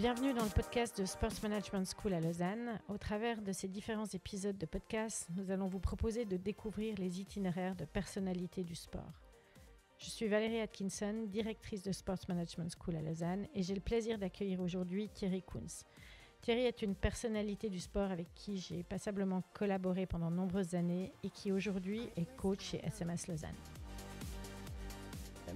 Bienvenue dans le podcast de Sports Management School à Lausanne. Au travers de ces différents épisodes de podcast, nous allons vous proposer de découvrir les itinéraires de personnalités du sport. Je suis Valérie Atkinson, directrice de Sports Management School à Lausanne, et j'ai le plaisir d'accueillir aujourd'hui Thierry Kunz. Thierry est une personnalité du sport avec qui j'ai passablement collaboré pendant nombreuses années et qui aujourd'hui est coach chez SMS Lausanne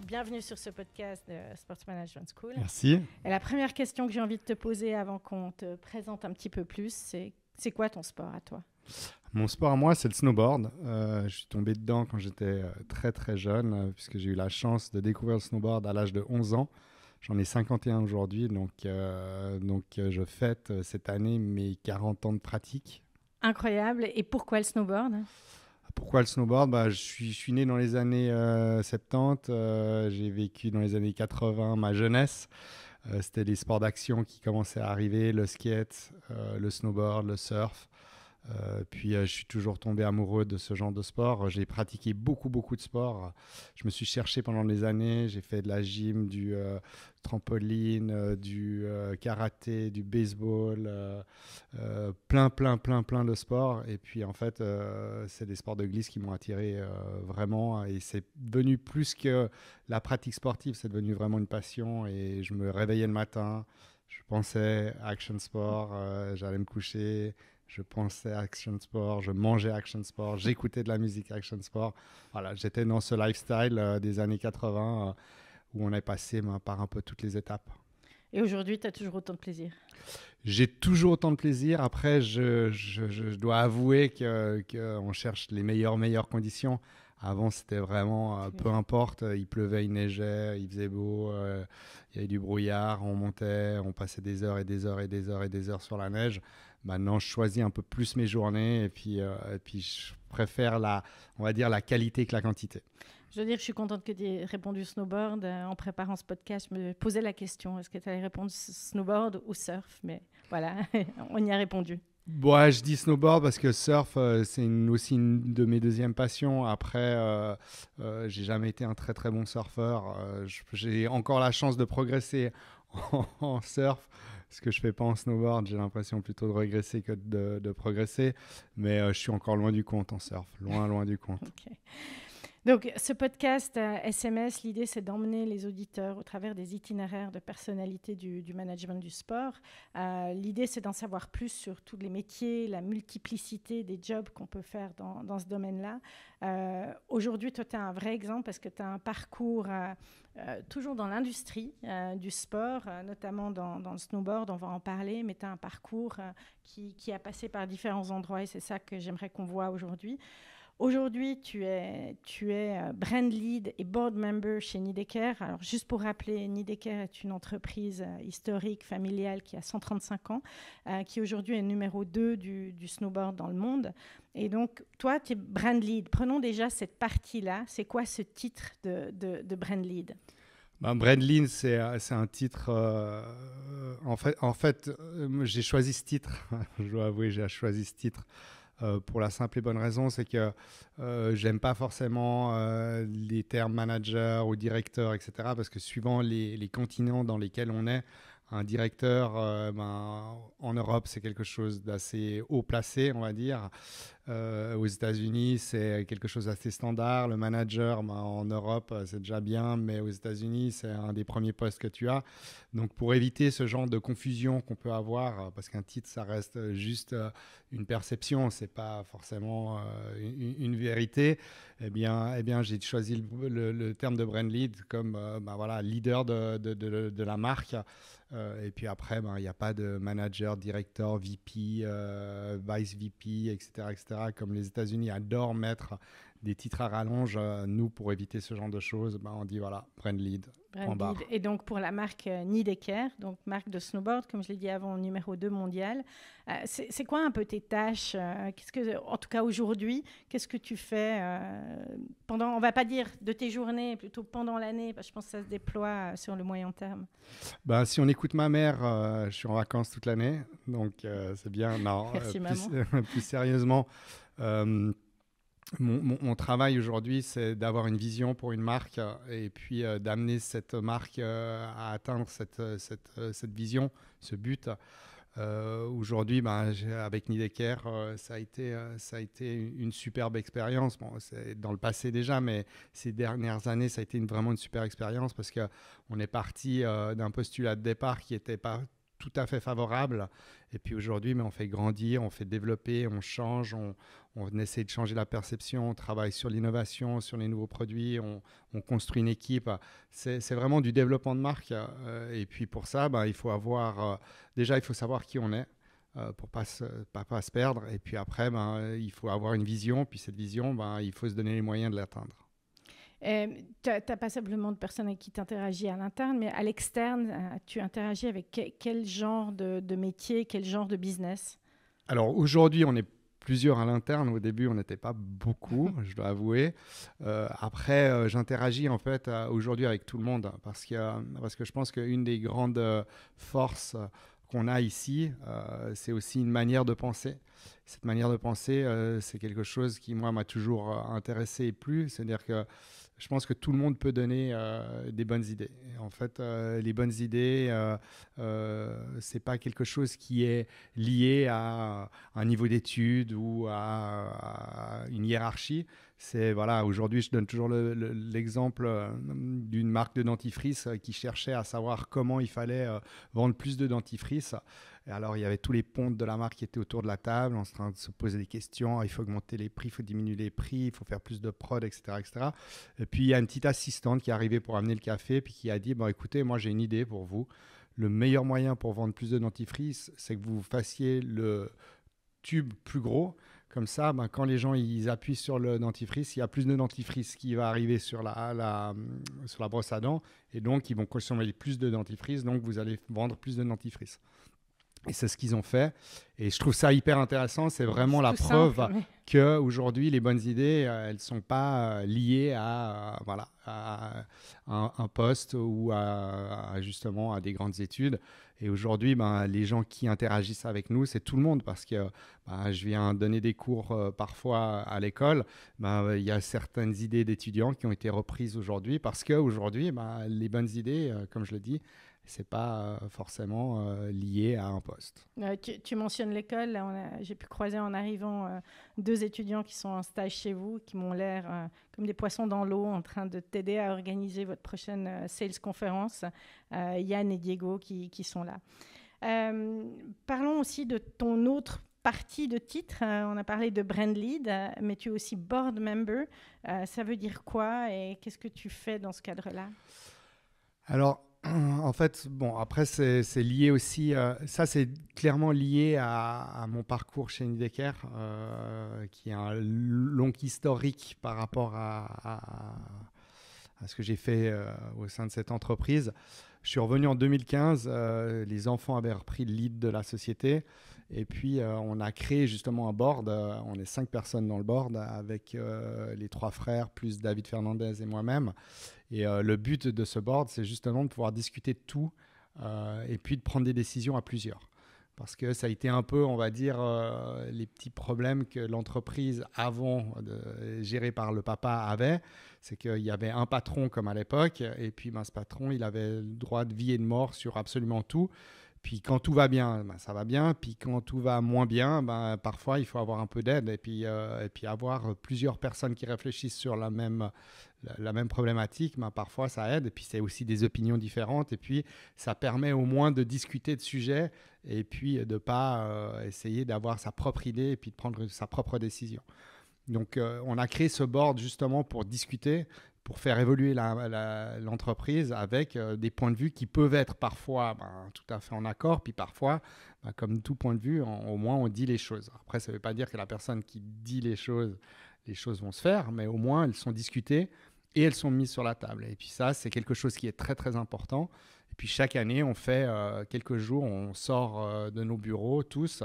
bienvenue sur ce podcast de Sports Management School. Merci. Et la première question que j'ai envie de te poser avant qu'on te présente un petit peu plus, c'est c'est quoi ton sport à toi Mon sport à moi, c'est le snowboard. Euh, je suis tombé dedans quand j'étais euh, très très jeune, euh, puisque j'ai eu la chance de découvrir le snowboard à l'âge de 11 ans. J'en ai 51 aujourd'hui, donc, donc je fête cette année mes 40 ans de pratique. Incroyable. Et pourquoi le snowboard pourquoi le snowboard bah, je, suis, né dans les années 70, euh, euh, j'ai vécu dans les années 80 ma jeunesse. Euh, c'était des sports d'action qui commençaient à arriver, le skate, le snowboard, le surf. Euh, puis euh, je suis toujours tombé amoureux de ce genre de sport. J'ai pratiqué beaucoup, beaucoup de sports. Je me suis cherché pendant des années. J'ai fait de la gym, du euh, trampoline, du karaté, du baseball, plein, plein, plein, plein de sports. Et puis en fait, c'est des sports de glisse qui m'ont attiré vraiment. Et c'est devenu plus que la pratique sportive, c'est devenu vraiment une passion. Et je me réveillais le matin. Je pensais Action Sport, euh, j'allais me coucher, je pensais Action Sport, je mangeais Action Sport, j'écoutais de la musique Action Sport. Voilà, j'étais dans ce lifestyle euh, des années 80 euh, où on est passé par un peu toutes les étapes. Et aujourd'hui, tu as toujours autant de plaisir J'ai toujours autant de plaisir. Après, je, je, dois avouer qu'on que cherche les meilleures, meilleures conditions. Avant, c'était vraiment euh, peu importe, euh, il pleuvait, il neigeait, il faisait beau, euh, il y avait du brouillard, on montait, on passait des heures et des heures et des heures et des heures sur la neige. Maintenant, je choisis un peu plus mes journées et puis, puis je préfère la, on va dire, la qualité que la quantité. Je veux dire, je suis contente que tu aies répondu snowboard. En préparant ce podcast, je me posais la question est-ce que tu allais répondre snowboard ou surf Mais voilà, on y a répondu je dis snowboard parce que surf, euh, c'est aussi une de mes deuxièmes passions. Après, euh, euh, j'ai jamais été un très très bon surfeur. Euh, j'ai encore la chance de progresser en, surf, ce que je fais pas en snowboard. J'ai l'impression plutôt de régresser que de, progresser. Mais je suis encore loin du compte en surf, loin loin du compte. Ok. Donc, ce podcast SMS, euh, l'idée, c'est d'emmener les auditeurs au travers des itinéraires de personnalités du, management du sport. Euh, l'idée, c'est d'en savoir plus sur tous les métiers, la multiplicité des jobs qu'on peut faire dans, ce domaine-là. Euh, aujourd'hui, toi, tu as un vrai exemple parce que tu as un parcours toujours dans l'industrie du sport, notamment dans, le snowboard, on va en parler, mais tu as un parcours qui, qui, a passé par différents endroits et c'est ça que j'aimerais qu'on voit aujourd'hui. Aujourd'hui, tu es, tu es euh, brand lead et board member chez Nidecker. Alors, juste pour rappeler, Nidecker est une entreprise euh, historique, familiale, qui a 135 ans, euh, qui aujourd'hui est numéro 2 du, snowboard dans le monde. Et donc, toi, tu es brand lead. Prenons déjà cette partie-là. C'est quoi ce titre de, brand lead ben, Brand lead, c'est un titre. en fait, en fait j'ai choisi ce titre. Je dois avouer, j'ai choisi ce titre euh, pour la simple et bonne raison, c'est que euh, j'aime pas forcément euh, les termes manager ou directeur, etc. Parce que suivant les continents dans lesquels on est, un directeur euh, ben, en Europe, c'est quelque chose d'assez haut placé, on va dire. Euh, aux États-Unis, c'est quelque chose d'assez standard. Le manager, ben, en Europe, euh, c'est déjà bien, mais aux États-Unis, c'est un des premiers postes que tu as. Donc, pour éviter ce genre de confusion qu'on peut avoir, parce qu'un titre, ça reste juste une perception, c'est pas forcément une, vérité. Eh bien, eh bien, j'ai choisi le, terme de brand lead comme ben, voilà leader de, de, de, de la marque. Euh, et puis après, ben, il n'y a pas de manager, directeur, VP, euh, vice VP, etc., etc. Comme les États-Unis adorent mettre des titres à rallonge. Euh, nous, pour éviter ce genre de choses, ben, on dit voilà, brand lead. en barre. Et donc pour la marque euh, Nidecker, donc marque de snowboard, comme je l'ai dit avant, numéro 2 mondial, euh, c'est quoi un peu tes tâches Qu'est-ce que, En tout cas aujourd'hui, qu'est-ce que tu fais pendant, on va pas dire de tes journées, plutôt pendant l'année, je pense que ça se déploie sur le moyen terme. Bah, si on écoute ma mère, je suis en vacances toute l'année, donc c'est bien. Non, Merci, plus, plus, sérieusement. Euh, mon, travail aujourd'hui, c'est d'avoir une vision pour une marque euh, et puis euh, d'amener cette marque euh, à atteindre cette, vision, ce but. aujourd'hui, ben, avec Nidecker, ça, a été, ça a été une superbe expérience. Bon, c'est dans le passé déjà, mais ces dernières années, ça a été une, vraiment une super expérience parce qu'on est parti d'un postulat de départ qui n'était pas tout à fait favorable. Et puis aujourd'hui, mais on fait grandir, on fait développer, on change, on, on essaie de changer la perception, on travaille sur l'innovation, sur les nouveaux produits, on, on construit une équipe. C'est vraiment du développement de marque. Euh, et puis pour ça, ben, il faut avoir, euh, déjà, il faut savoir qui on est euh, pour pas pas, pas se perdre. Et puis après, ben, il faut avoir une vision. Puis cette vision, ben, il faut se donner les moyens de l'atteindre. Euh, tu n'as pas simplement de personnes avec qui tu interagis à l'interne, mais à l'externe, euh, tu interagis avec quel genre de, métier, quel genre de business Alors aujourd'hui, on est plusieurs à l'interne. Au début, on n'était pas beaucoup, je dois avouer. Euh, après, euh, j'interagis en fait aujourd'hui avec tout le monde parce que, parce que je pense qu'une des grandes forces qu'on a ici, c'est aussi une manière de penser. Cette manière de penser, c'est quelque chose qui, moi, m'a toujours intéressé et plu. C'est-à-dire que je pense que tout le monde peut donner euh, des bonnes idées. En fait, euh, les bonnes idées, euh, euh, c'est pas quelque chose qui est lié à un niveau d'études ou à une hiérarchie. C'est voilà, aujourd'hui, je donne toujours l'exemple euh, d'une marque de dentifrice euh, qui cherchait à savoir comment il fallait euh, vendre plus de dentifrice. alors, il y avait tous les pontes de la marque qui étaient autour de la table, en train de se poser des questions. Ah, il faut augmenter les prix, il faut diminuer les prix, il faut faire plus de prod, etc., etc. Et puis, il y a une petite assistante qui est arrivée pour amener le café, puis qui a dit bon, écoutez, moi, j'ai une idée pour vous. Le meilleur moyen pour vendre plus de dentifrice, c'est que vous fassiez le tube plus gros comme ça, ben, quand les gens ils appuient sur le dentifrice, il y a plus de dentifrice qui va arriver sur la, sur la brosse à dents. Et donc, ils vont consommer plus de dentifrice. Donc, vous allez vendre plus de dentifrice. Et c'est ce qu'ils ont fait. Et je trouve ça hyper intéressant. C'est vraiment la preuve qu'aujourd'hui, que aujourd'hui les bonnes idées, euh, elles ne sont pas euh, liées à, euh, voilà, à un, poste ou à, justement à des grandes études. Et aujourd'hui, ben, les gens qui interagissent avec nous, c'est tout le monde parce que ben, je viens donner des cours parfois à l'école. Ben, il y a certaines idées d'étudiants qui ont été reprises aujourd'hui parce qu'aujourd'hui, ben, les bonnes idées, comme je le dis, c'est pas euh, forcément euh, lié à un poste. Euh, tu, mentionnes l'école. J'ai pu croiser en arrivant deux étudiants qui sont en stage chez vous, qui m'ont l'air comme des poissons dans l'eau, en train de t'aider à organiser votre prochaine sales conférence. Yann et Diego qui, qui sont là. parlons aussi de ton autre partie de titre. on a parlé de brand lead, mais tu es aussi board member. ça veut dire quoi et qu'est-ce que tu fais dans ce cadre-là Alors en fait, bon, après, c'est lié aussi, euh, ça c'est clairement lié à, mon parcours chez Nidecker, euh, qui est un long historique par rapport à, ce que j'ai fait euh, au sein de cette entreprise. Je suis revenu en 2015, les enfants avaient repris le lead de la société. Et puis, euh, on a créé justement un board. Euh, on est cinq personnes dans le board avec euh, les trois frères, plus David Fernandez et moi-même. Et le but de ce board, c'est justement de pouvoir discuter de tout et puis de prendre des décisions à plusieurs. Parce que ça a été un peu, on va dire, les petits problèmes que l'entreprise avant, gérée par le papa, avait. C'est qu'il y avait un patron comme à l'époque, et puis ben, ce patron, il avait le droit de vie et de mort sur absolument tout. Puis quand tout va bien, ben ça va bien. Puis quand tout va moins bien, ben parfois il faut avoir un peu d'aide et puis euh, et puis avoir euh, plusieurs personnes qui réfléchissent sur la même la, même problématique. Ben parfois ça aide. Et puis c'est aussi des opinions différentes. Et puis ça permet au moins de discuter de sujets et puis de pas euh, essayer d'avoir sa propre idée et puis de prendre sa propre décision. Donc on a créé ce board justement pour discuter pour faire évoluer l'entreprise avec euh, des points de vue qui peuvent être parfois ben, tout à fait en accord, puis parfois, ben, comme tout point de vue, au moins on dit les choses. Après, ça ne veut pas dire que la personne qui dit les choses, les choses vont se faire, mais au moins elles sont discutées et elles sont mises sur la table. Et puis ça, c'est quelque chose qui est très très important et puis chaque année, on fait euh, quelques jours, on sort euh, de nos bureaux tous,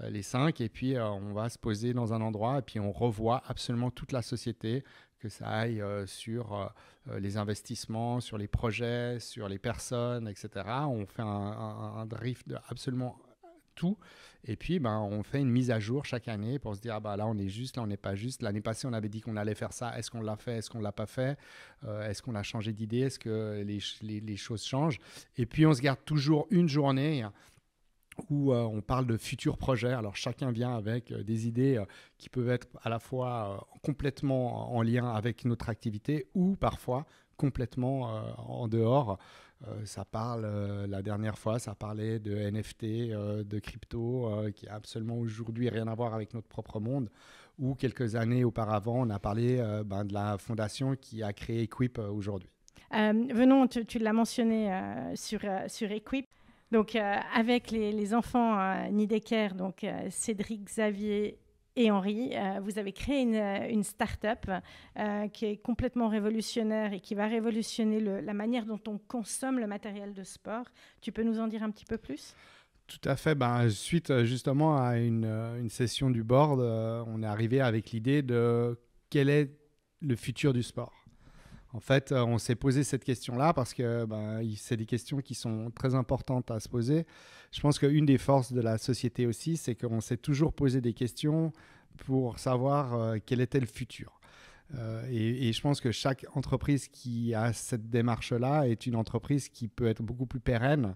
euh, les cinq, et puis on va se poser dans un endroit, et puis on revoit absolument toute la société, que ça aille sur les investissements, sur les projets, sur les personnes, etc. On fait un, un drift absolument tout. Et puis, ben, on fait une mise à jour chaque année pour se dire, ah bah, là, on est juste, là, on n'est pas juste. L'année passée, on avait dit qu'on allait faire ça. Est-ce qu'on l'a fait Est-ce qu'on l'a pas fait euh, Est-ce qu'on a changé d'idée Est-ce que les, les, choses changent Et puis, on se garde toujours une journée hein, où euh, on parle de futurs projets. Alors chacun vient avec euh, des idées qui peuvent être à la fois complètement en lien avec notre activité ou parfois complètement en dehors. Euh, ça parle, euh, la dernière fois, ça parlait de NFT, euh, de crypto, qui a absolument aujourd'hui rien à voir avec notre propre monde. Ou quelques années auparavant, on a parlé ben, de la fondation qui a créé Equip aujourd'hui. venons, tu, l'as mentionné sur, sur Equip. Donc, avec les, enfants euh, Nidecker, donc Cédric, Xavier et Henri, euh, vous avez créé une, euh, start-up euh, qui est complètement révolutionnaire et qui va révolutionner la manière dont on consomme le matériel de sport. Tu peux nous en dire un petit peu plus tout à fait. Ben, suite justement à une, session du board, on est arrivé avec l'idée de quel est le futur du sport. En fait, euh, on s'est posé cette question-là parce que ben, c'est des questions qui sont très importantes à se poser. Je pense qu'une des forces de la société aussi, c'est qu'on s'est toujours posé des questions pour savoir euh, quel était le futur. Euh, et, je pense que chaque entreprise qui a cette démarche-là est une entreprise qui peut être beaucoup plus pérenne.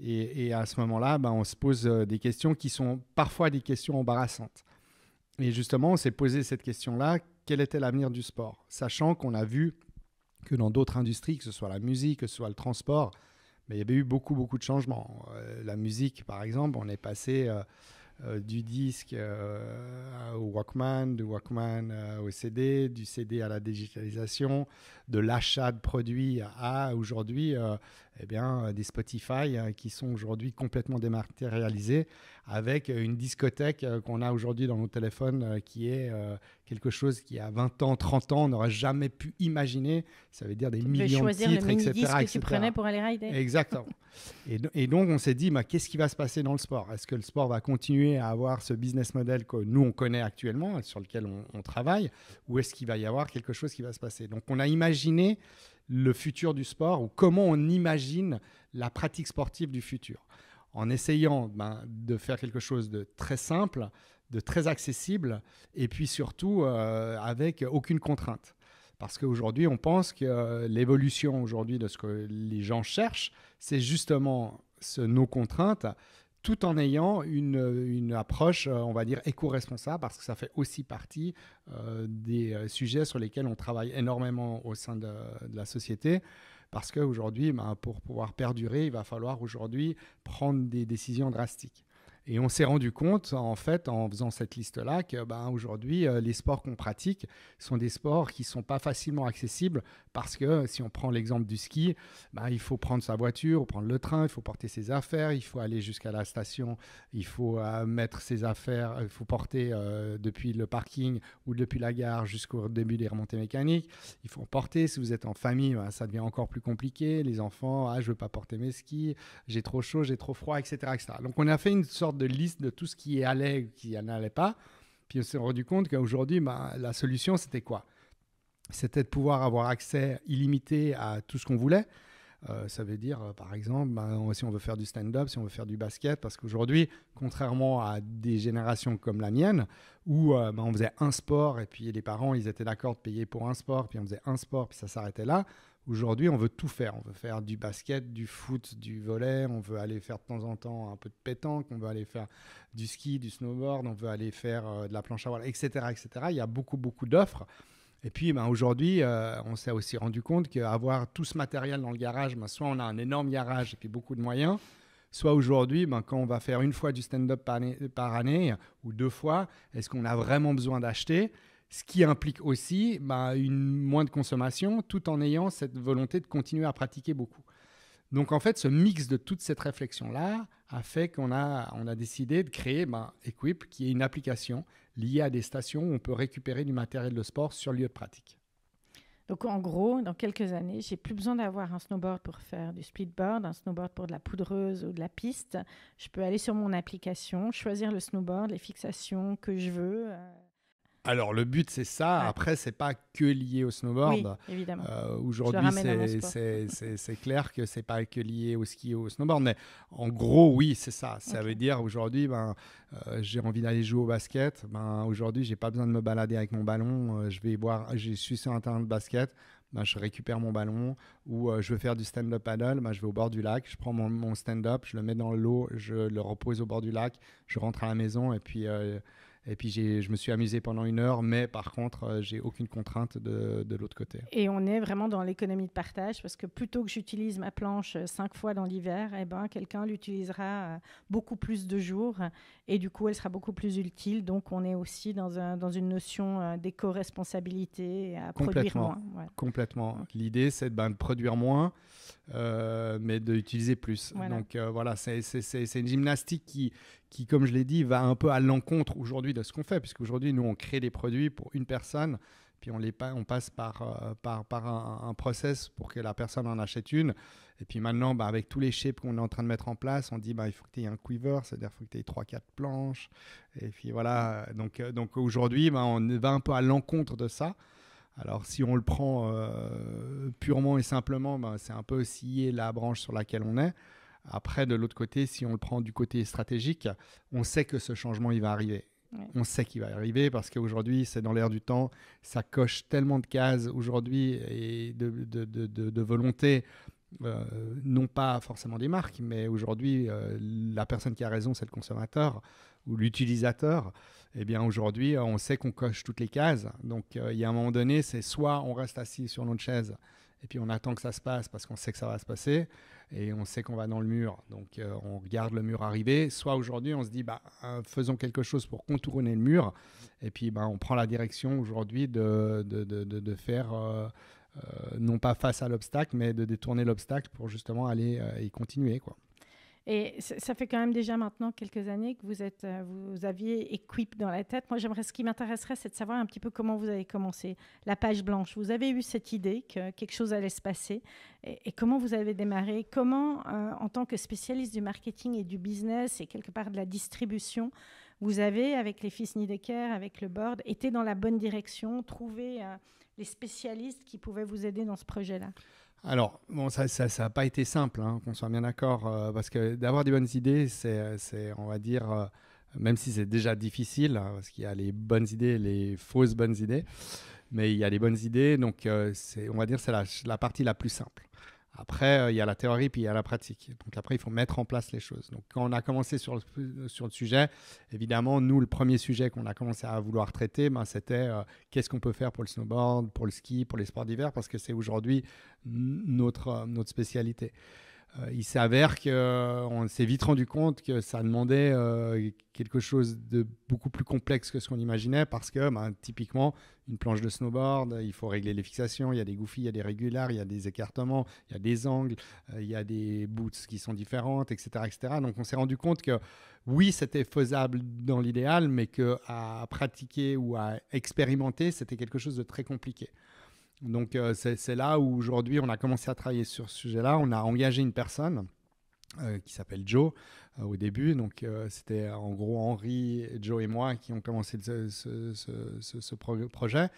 Et, à ce moment-là, ben, on se pose des questions qui sont parfois des questions embarrassantes. Et justement, on s'est posé cette question-là, quel était l'avenir du sport Sachant qu'on a vu que dans d'autres industries, que ce soit la musique, que ce soit le transport. Mais il y avait eu beaucoup, beaucoup de changements. Euh, la musique, par exemple, on est passé euh, euh, du disque au Walkman, du Walkman au CD, du CD à la digitalisation, de l'achat de produits à aujourd'hui eh bien, euh, des Spotify hein, qui sont aujourd'hui complètement dématérialisés avec une discothèque euh, qu'on a aujourd'hui dans nos téléphones euh, qui est quelque chose qui, à 20 ans, 30 ans, on n'aurait jamais pu imaginer. Ça veut dire des millions de titres, le etc. tu prenais pour aller rider. Exactement. et, donc, on s'est dit, bah, qu'est-ce qui va se passer dans le sport Est-ce que le sport va continuer à avoir ce business model que nous, on connaît actuellement, sur lequel on, on travaille, ou est-ce qu'il va y avoir quelque chose qui va se passer Donc, on a imaginé le futur du sport ou comment on imagine la pratique sportive du futur. En essayant ben, de faire quelque chose de très simple, de très accessible et puis surtout euh, avec aucune contrainte. Parce qu'aujourd'hui, on pense que euh, l'évolution aujourd'hui de ce que les gens cherchent, c'est justement ce, nos contraintes tout en ayant une, approche, euh, on va dire, éco-responsable, parce que ça fait aussi partie euh, des euh, sujets sur lesquels on travaille énormément au sein de, la société. Parce qu'aujourd'hui, ben, pour pouvoir perdurer, il va falloir aujourd'hui prendre des décisions drastiques. Et on s'est rendu compte, en fait, en faisant cette liste-là, que ben, aujourd'hui, euh, les sports qu'on pratique sont des sports qui ne sont pas facilement accessibles parce que, si on prend l'exemple du ski, ben, il faut prendre sa voiture, ou prendre le train, il faut porter ses affaires, il faut aller jusqu'à la station, il faut euh, mettre ses affaires, il faut porter euh, depuis le parking ou depuis la gare jusqu'au début des remontées mécaniques, il faut porter. Si vous êtes en famille, ben, ça devient encore plus compliqué. Les enfants, ah, je ne veux pas porter mes skis, j'ai trop chaud, j'ai trop froid, etc., etc. Donc, on a fait une sorte de liste de tout ce qui allait ou qui n'allait pas. Puis on s'est rendu compte qu'aujourd'hui, bah, la solution, c'était quoi C'était de pouvoir avoir accès illimité à tout ce qu'on voulait. Euh, ça veut dire, euh, par exemple, ben, si on veut faire du stand-up, si on veut faire du basket, parce qu'aujourd'hui, contrairement à des générations comme la mienne, où euh, ben, on faisait un sport et puis les parents, ils étaient d'accord de payer pour un sport, puis on faisait un sport, puis ça s'arrêtait là, Aujourd'hui, on veut tout faire. On veut faire du basket, du foot, du volet. On veut aller faire de temps en temps un peu de pétanque. On veut aller faire du ski, du snowboard. On veut aller faire euh, de la planche à voile, etc., etc. Il y a beaucoup, beaucoup d'offres. Et puis, ben, aujourd'hui, euh, on s'est aussi rendu compte qu'avoir tout ce matériel dans le garage, ben, soit on a un énorme garage et puis beaucoup de moyens, soit aujourd'hui, ben, quand on va faire une fois du stand-up par année ou deux fois, est-ce qu'on a vraiment besoin d'acheter ce qui implique aussi bah, une moins de consommation tout en ayant cette volonté de continuer à pratiquer beaucoup. Donc en fait, ce mix de toute cette réflexion-là a fait qu'on a, décidé de créer bah, Equip, qui est une application liée à des stations où on peut récupérer du matériel de sport sur lieu de pratique. Donc en gros, dans quelques années, j'ai plus besoin d'avoir un snowboard pour faire du speedboard, un snowboard pour de la poudreuse ou de la piste. Je peux aller sur mon application, choisir le snowboard, les fixations que je veux. Euh, alors le but c'est ça. Après c'est pas que lié au snowboard. évidemment. Euh, aujourd'hui c'est clair que c'est pas que lié au ski ou au snowboard, mais en gros oui c'est ça. Ça veut dire aujourd'hui ben euh, j'ai envie d'aller jouer au basket. Ben aujourd'hui j'ai pas besoin de me balader avec mon ballon. Euh, je vais boire. suis sur un terrain de basket. Ben, je récupère mon ballon ou je veux faire du stand-up paddle, ben, je vais au bord du lac, je prends mon, stand-up, je le mets dans l'eau, je le repose au bord du lac, je rentre à la maison et puis et puis je me suis amusé pendant une heure, mais par contre, euh, j'ai aucune contrainte de, de l'autre côté. Et on est vraiment dans l'économie de partage, parce que plutôt que j'utilise ma planche euh, cinq fois dans l'hiver, eh ben, quelqu'un l'utilisera euh, beaucoup plus de jours, et du coup, elle sera beaucoup plus utile. Donc on est aussi dans, un, dans une notion d'éco-responsabilité à produire moins. Complètement. L'idée, c'est de, ben, de, produire moins, mais d'utiliser plus. Voilà. Donc voilà, c'est une gymnastique qui, qui, comme je l'ai dit, va un peu à l'encontre aujourd'hui de ce qu'on fait, puisqu'aujourd'hui, nous, on crée des produits pour une personne, puis on, les on passe par, euh, par, par un, process pour que la personne en achète une. Et puis maintenant, bah, avec tous les shapes qu'on est en train de mettre en place, on dit bah, il faut que tu aies un quiver, c'est-à-dire qu'il faut que tu aies 3-4 planches. Et puis voilà, euh, donc, euh, donc aujourd'hui, bah, on va un peu à l'encontre de ça. Alors si on le prend purement et simplement, bah, c'est un peu scier la branche sur laquelle on est. Après, de l'autre côté, si on le prend du côté stratégique, on sait que ce changement, il va arriver. On sait qu'il va arriver parce qu'aujourd'hui, c'est dans l'air du temps. Ça coche tellement de cases aujourd'hui et de, de, de, volonté. Euh, non pas forcément des marques, mais aujourd'hui, euh, la personne qui a raison, c'est le consommateur ou l'utilisateur. Eh bien, aujourd'hui, on sait qu'on coche toutes les cases. Donc, euh, il y a un moment donné, c'est soit on reste assis sur notre chaise et puis on attend que ça se passe parce qu'on sait que ça va se passer, et on sait qu'on va dans le mur. Donc euh, on regarde le mur arriver. Soit aujourd'hui, on se dit, bah, euh, faisons quelque chose pour contourner le mur. Et puis, bah, on prend la direction aujourd'hui de, de, faire, euh, non pas face à l'obstacle, mais de détourner l'obstacle pour justement aller y continuer. quoi. Et ça fait quand même déjà maintenant quelques années que euh, vous aviez Equip dans la tête. Moi, j'aimerais, ce qui m'intéresserait, c'est de savoir un petit peu comment vous avez commencé la page blanche. Vous avez eu cette idée que quelque chose allait se passer, et, comment vous avez démarré Comment, euh, en tant que spécialiste du marketing et du business et quelque part de la distribution, vous avez, avec les fils Nidecker, avec le board, été dans la bonne direction, trouvé euh, les spécialistes qui pouvaient vous aider dans ce projet-là alors, bon, ça n'a pas été simple, hein, qu'on soit bien d'accord, euh, parce que d'avoir des bonnes idées, c'est, on va dire, euh, même si c'est déjà difficile, hein, parce qu'il y a les bonnes idées les fausses bonnes idées, mais il y a les bonnes idées, donc euh, on va dire, c'est la, partie la plus simple. Après, euh, il y a la théorie puis il y a la pratique. Donc après, il faut mettre en place les choses. Donc quand on a commencé sur le, sujet, évidemment, nous, le premier sujet qu'on a commencé à vouloir traiter, ben, c'était euh, qu'est-ce qu'on peut faire pour le snowboard, pour le ski, pour les sports d'hiver, parce que c'est aujourd'hui notre, euh, notre spécialité. Euh, il s'avère qu'on euh, s'est vite rendu compte que ça demandait euh, quelque chose de beaucoup plus complexe que ce qu'on imaginait parce que bah, typiquement une planche de snowboard, il faut régler les fixations, il y a des goofies, il y a des régulars, il y a des écartements, il y a des angles, il y a des boots qui sont différentes, etc. etc. Donc on s'est rendu compte que oui, c'était faisable dans l'idéal, mais qu'à pratiquer ou à expérimenter, c'était quelque chose de très compliqué. Donc euh, c'est là où aujourd'hui on a commencé à travailler sur ce sujet-là. On a engagé une personne euh, qui s'appelle Joe euh, au début. Donc c'était en gros Henri, Joe et moi qui ont commencé ce, projet.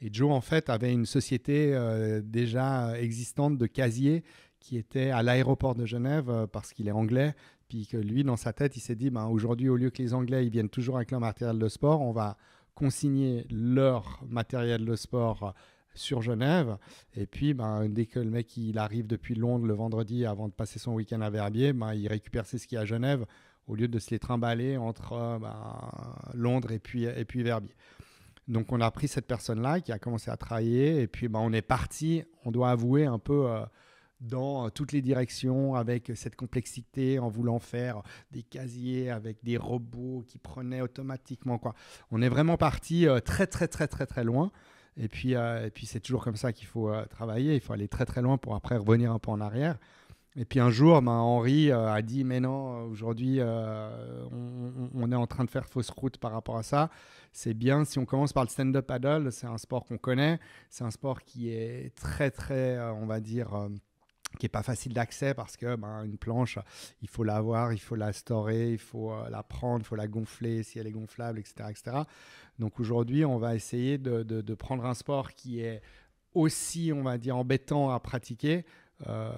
Et Joe en fait avait une société déjà existante de casiers qui était à l'aéroport de Genève parce qu'il est anglais. Puis que lui, dans sa tête, il s'est dit, ben, aujourd'hui, au lieu que les Anglais ils viennent toujours avec leur matériel de sport, on va consigner leur matériel de sport sur Genève. Et puis, ben, dès que le mec il arrive depuis Londres le vendredi avant de passer son week-end à Verbier, ben, il récupère ses skis à Genève au lieu de se les trimballer entre euh, ben, Londres et puis, et puis Verbier. Donc, on a pris cette personne-là qui a commencé à travailler. Et puis, ben, on est parti, on doit avouer, un peu. Euh, dans toutes les directions avec cette complexité en voulant faire des casiers avec des robots qui prenaient automatiquement quoi. On est vraiment parti euh, très très très très très loin et puis, euh, et puis c'est toujours comme ça qu'il faut euh, travailler. Il faut aller très très loin pour après revenir un peu en arrière. Et puis un jour, ben, Henri euh, a dit Mais non, aujourd'hui, on, on, est en train de faire fausse route par rapport à ça. C'est bien si on commence par le stand-up paddle. C'est un sport qu'on connaît. C'est un sport qui est très, très, on va dire, qui n'est pas facile d'accès parce que ben, une planche, il faut l'avoir, il faut la storer, il faut euh, la prendre, il faut la gonfler si elle est gonflable, etc. etc. Donc aujourd'hui, on va essayer de, de, prendre un sport qui est aussi, on va dire, embêtant à pratiquer. Euh,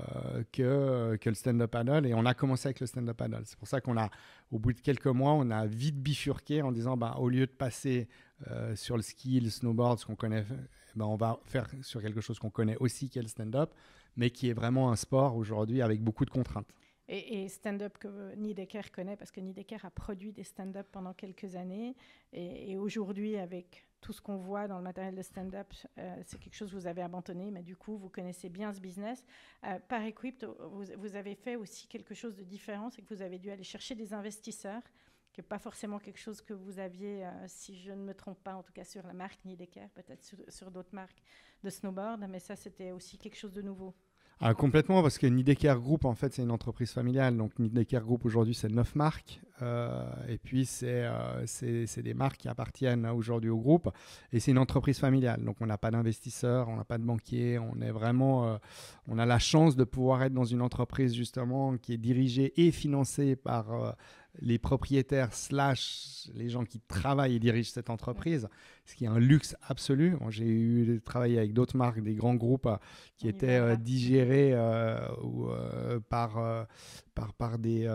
que, que le stand-up paddle et on a commencé avec le stand-up paddle. C'est pour ça qu'on a, au bout de quelques mois, on a vite bifurqué en disant, bah au lieu de passer euh, sur le ski, le snowboard, ce qu'on connaît, ben, on va faire sur quelque chose qu'on connaît aussi, qui est le stand-up mais qui est vraiment un sport aujourd'hui avec beaucoup de contraintes. Et, stand-up que Nidecker connaît, parce que Nidecker a produit des stand-up pendant quelques années. Et, aujourd'hui, avec tout ce qu'on voit dans le matériel de stand-up, euh, c'est quelque chose que vous avez abandonné, mais du coup, vous connaissez bien ce business. Euh, par Equip, vous, avez fait aussi quelque chose de différent, c'est que vous avez dû aller chercher des investisseurs, qui n'est pas forcément quelque chose que vous aviez, euh, si je ne me trompe pas, en tout cas sur la marque Nidecker, peut-être sur d'autres marques de snowboard, mais ça, c'était aussi quelque chose de nouveau. Ah, complètement, parce que Nidecker Group, en fait, c'est une entreprise familiale. Donc, Nidecker Group, aujourd'hui, c'est neuf marques. Euh, et puis, euh, c'est c'est des marques qui appartiennent aujourd'hui au groupe. Et c'est une entreprise familiale. Donc, on n'a pas d'investisseurs, on n'a pas de banquiers. On est vraiment. Euh, on a la chance de pouvoir être dans une entreprise, justement, qui est dirigée et financée par les propriétaires slash les gens qui travaillent et dirigent cette entreprise, ce qui est un luxe absolu. J'ai eu travailler avec d'autres marques, des grands groupes euh, qui étaient euh, digérés par, des,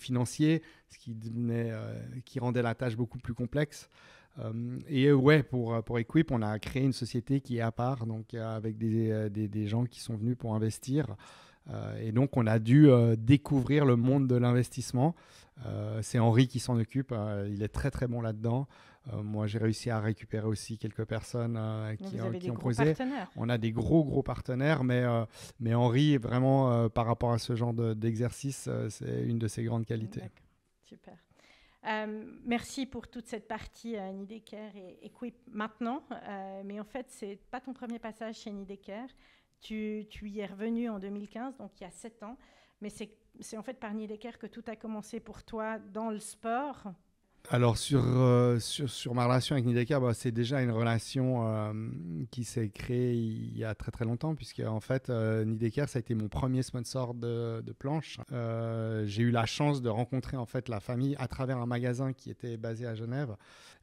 financiers, ce euh, qui, rendait la tâche beaucoup plus complexe. Hum, et ouais, pour, pour Equip, on a créé une société qui est à part, donc avec des, gens qui sont venus pour investir. Euh, et donc, on a dû euh, découvrir le monde de l'investissement. Euh, c'est Henri qui s'en occupe. il est très, très bon là-dedans. moi, j'ai réussi à récupérer aussi quelques personnes qui, ont posé. On a des gros, gros partenaires, mais, mais Henri, vraiment, par rapport à ce genre d'exercice, c'est une de ses grandes qualités. Super. merci pour toute cette partie à Nidecker et, Equip maintenant. mais en fait, ce n'est pas ton premier passage chez Nidecker. Tu, y es revenu en 2015, donc il y a sept ans. Mais c'est en fait par Nideker que tout a commencé pour toi dans le sport. Alors sur, euh, ma relation avec Nidecker, bah, c'est déjà une relation euh, qui s'est créée il y a très très longtemps, puisque en fait euh, ça a été mon premier sponsor de, de planche. j'ai eu la chance de rencontrer en fait la famille à travers un magasin qui était basé à Genève.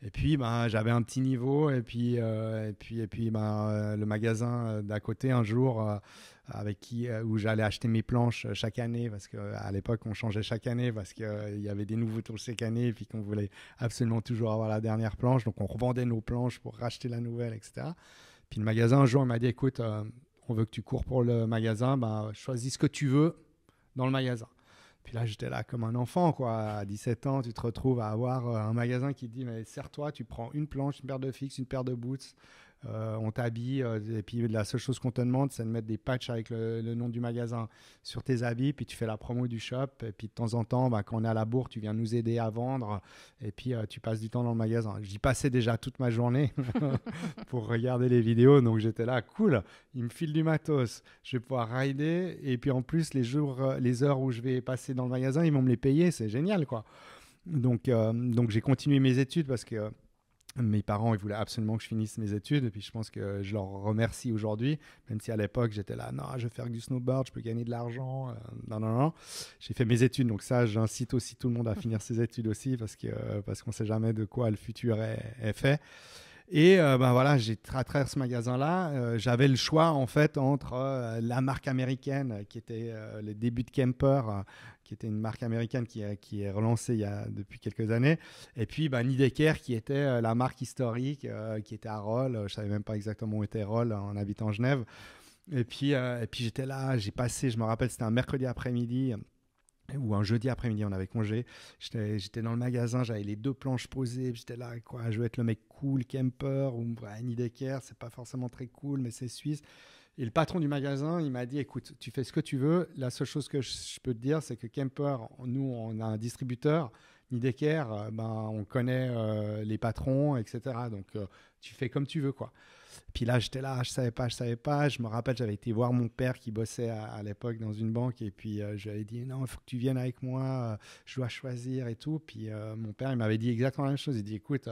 Et puis, bah, j'avais un petit niveau. Et puis, euh, et puis, et puis ben, euh, le magasin euh, d'à côté, un jour, avec qui, où j'allais acheter mes planches chaque année, parce qu'à l'époque, on changeait chaque année, parce qu'il y avait des nouveaux tours chaque année, et puis qu'on voulait absolument toujours avoir la dernière planche. Donc, on revendait nos planches pour racheter la nouvelle, etc. Puis le magasin, un jour, m'a dit écoute, on veut que tu cours pour le magasin, bah, choisis ce que tu veux dans le magasin. Puis là, j'étais là comme un enfant, quoi. À 17 ans, tu te retrouves à avoir euh, un magasin qui te dit, mais serre-toi, tu prends une planche, une paire de fixes, une paire de boots, euh, on t'habille, euh, et puis la seule chose qu'on te demande, c'est de mettre des patchs avec le, nom du magasin sur tes habits, puis tu fais la promo du shop, et puis de temps en temps, bah, quand on est à la bourre, tu viens nous aider à vendre, et puis euh, tu passes du temps dans le magasin. J'y passais déjà toute ma journée pour regarder les vidéos, donc j'étais là, cool, il me file du matos, je vais pouvoir rider, et puis en plus, les jours, les heures où je vais passer dans le magasin, ils vont me les payer, c'est génial, quoi. Donc, donc j'ai continué mes études parce que mes parents, ils voulaient absolument que je finisse mes études. Et puis je pense que je leur remercie aujourd'hui, même si à l'époque j'étais là, non, je vais faire du snowboard, je peux gagner de l'argent. Euh, non, non, non. J'ai fait mes études. Donc ça, j'incite aussi tout le monde à finir ses études aussi, parce qu'on euh, parce qu'on ne sait jamais de quoi le futur est fait. Et euh, bah, voilà, j'ai à travers ce magasin-là, euh, j'avais le choix en fait entre euh, la marque américaine qui était les débuts de Kemper, qui était une marque américaine qui, qui est relancée il y a, depuis quelques années, et puis bah, Nidecker qui était la marque historique qui était à Roll. Je savais même pas exactement où était Roll en habitant Genève. Et puis, et puis j'étais là, j'ai passé, je me rappelle, c'était un mercredi après-midi ou un jeudi après-midi, on avait congé. J'étais dans le magasin, j'avais les deux planches posées, j'étais là, quoi, je veux être le mec cool, Kemper ou Annie Decker, c'est pas forcément très cool, mais c'est suisse. Et le patron du magasin, il m'a dit, écoute, tu fais ce que tu veux, la seule chose que je peux te dire, c'est que Kemper nous, on a un distributeur, Nidecker, euh, ben, on connaît euh, les patrons, etc. Donc, euh, tu fais comme tu veux, quoi. Puis là, j'étais là, ah, je savais pas, je savais pas. Je me rappelle, j'avais été voir mon père qui bossait à, l'époque dans une banque et puis j'avais euh, je lui avais dit non, il faut que tu viennes avec moi, euh, je dois choisir et tout. Puis euh, mon père, il m'avait dit exactement la même chose. Il dit écoute,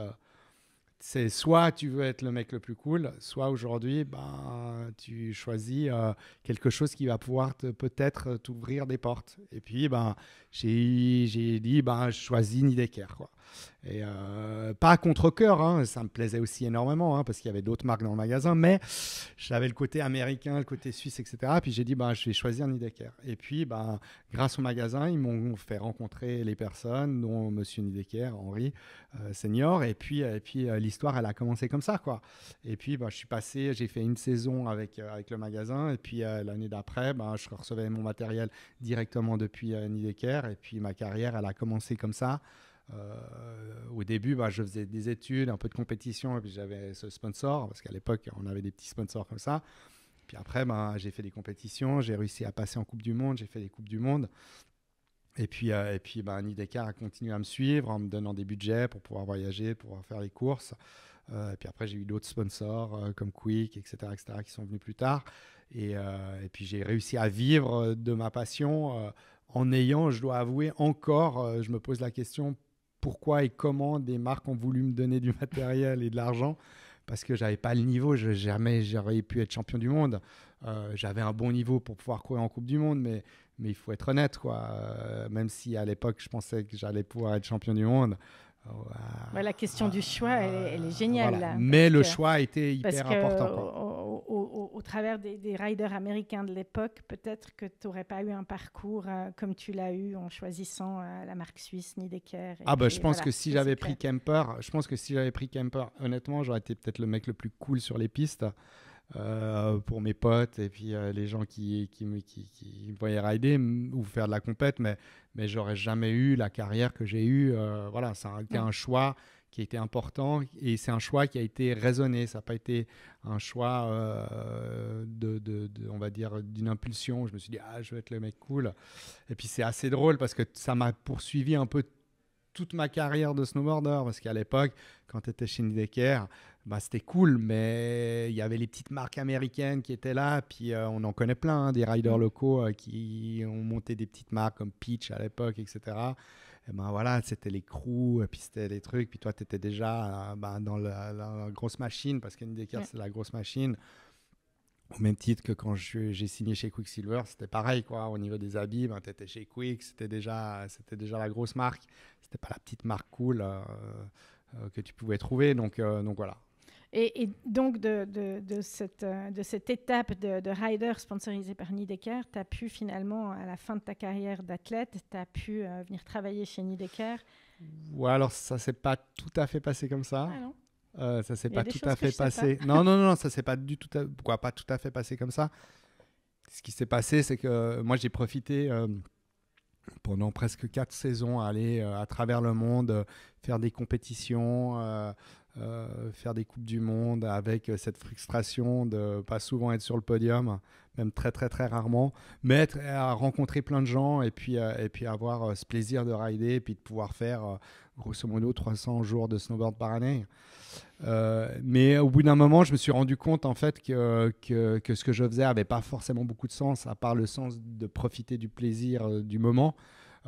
c'est soit tu veux être le mec le plus cool, soit aujourd'hui, ben, tu choisis quelque chose qui va pouvoir peut-être t'ouvrir des portes. Et puis, ben, j'ai dit, ben, je choisis Nidecker. Quoi. Et euh, pas à contre-coeur, hein, ça me plaisait aussi énormément, hein, parce qu'il y avait d'autres marques dans le magasin, mais j'avais le côté américain, le côté suisse, etc. Puis j'ai dit, bah, je vais choisir Nidecker. Et puis, bah, grâce au magasin, ils m'ont fait rencontrer les personnes, dont Monsieur Nidecker, Henri euh, Senior. Et puis, et puis euh, l'histoire, elle a commencé comme ça. Quoi. Et puis, bah, je suis passé, j'ai fait une saison avec, avec le magasin. Et puis, l'année d'après, bah, je recevais mon matériel directement depuis Nidecker. Et puis, ma carrière, elle a commencé comme ça. Euh, au début, bah, je faisais des études, un peu de compétition, et puis j'avais ce sponsor, parce qu'à l'époque, on avait des petits sponsors comme ça. Puis après, bah, j'ai fait des compétitions, j'ai réussi à passer en Coupe du Monde, j'ai fait des Coupes du Monde. Et puis, euh, et puis bah, a continué à me suivre en me donnant des budgets pour pouvoir voyager, pour pouvoir faire les courses. Euh, et puis après, j'ai eu d'autres sponsors comme Quick, etc., etc., qui sont venus plus tard. Et, et puis, j'ai réussi à vivre de ma passion en ayant, je dois avouer, encore, je me pose la question, pourquoi et comment des marques ont voulu me donner du matériel et de l'argent parce que j'avais pas le niveau, je, jamais j'aurais pu être champion du monde. Euh, j'avais un bon niveau pour pouvoir courir en Coupe du Monde, mais, il faut être honnête, quoi. Euh, même si à l'époque je pensais que j'allais pouvoir être champion du monde. Euh, la question ah, du choix, elle, est ah, géniale. mais le choix était hyper important au travers des, riders américains de l'époque, peut-être que tu n'aurais pas eu un parcours euh, comme tu l'as eu en choisissant euh, la marque suisse Nidecker. Ah bah je pense que si j'avais pris Kemper, je pense que si j'avais pris Kemper, honnêtement, j'aurais été peut-être le mec le plus cool sur les pistes. Euh, pour mes potes et puis les gens qui, qui, qui, voyaient rider ou faire de la compète, mais, mais j'aurais jamais eu la carrière que j'ai eue. Euh, voilà, c'est un choix qui a été important et c'est un choix qui a été raisonné. Ça n'a pas été un choix euh, de, on va dire, d'une impulsion. Je me suis dit, ah, je vais être le mec cool. Et puis c'est assez drôle parce que ça m'a poursuivi un peu toute ma carrière de snowboarder parce qu'à l'époque, quand tu étais chez Nidecker, bah, c'était cool, mais il y avait les petites marques américaines qui étaient là, puis euh, on en connaît plein, hein, des riders mm. locaux euh, qui ont monté des petites marques comme Peach à l'époque, etc. Eh ben, voilà, c'était les crews, euh, puis c'était les trucs, puis toi, tu étais déjà euh, ben, dans la, grosse machine, parce des cartes, c'est la grosse machine. Au même titre que quand j'ai signé chez Quicksilver, c'était pareil, quoi. Au niveau des habits, ben, tu étais chez Quick, c'était déjà, déjà la grosse marque. C'était pas la petite marque cool euh, que tu pouvais trouver. Donc, donc voilà, et, donc, de, cette, euh, de, cette, étape de, rider sponsorisé par Nidecker, tu as pu finalement, à la fin de ta carrière d'athlète, tu as pu euh, venir travailler chez Nidecker. Ouais, alors ça s'est pas tout à fait passé comme ça. Ah non. Euh, ça s'est pas tout à fait passé. Non, non, non, ça s'est pas du tout, Pourquoi pas tout à fait passé comme ça. Ce qui s'est passé, c'est que euh, moi j'ai profité pendant presque quatre saisons à aller à travers le monde, faire des compétitions, euh, faire des Coupes du Monde avec euh, cette frustration de pas souvent être sur le podium, même très très très rarement, mais à rencontrer plein de gens et puis, euh, et puis avoir ce plaisir de rider et puis de pouvoir faire grosso modo 300 jours de snowboard par année. mais au bout d'un moment, je me suis rendu compte en fait que, ce que je faisais n'avait pas forcément beaucoup de sens, à part le sens de profiter du plaisir du moment.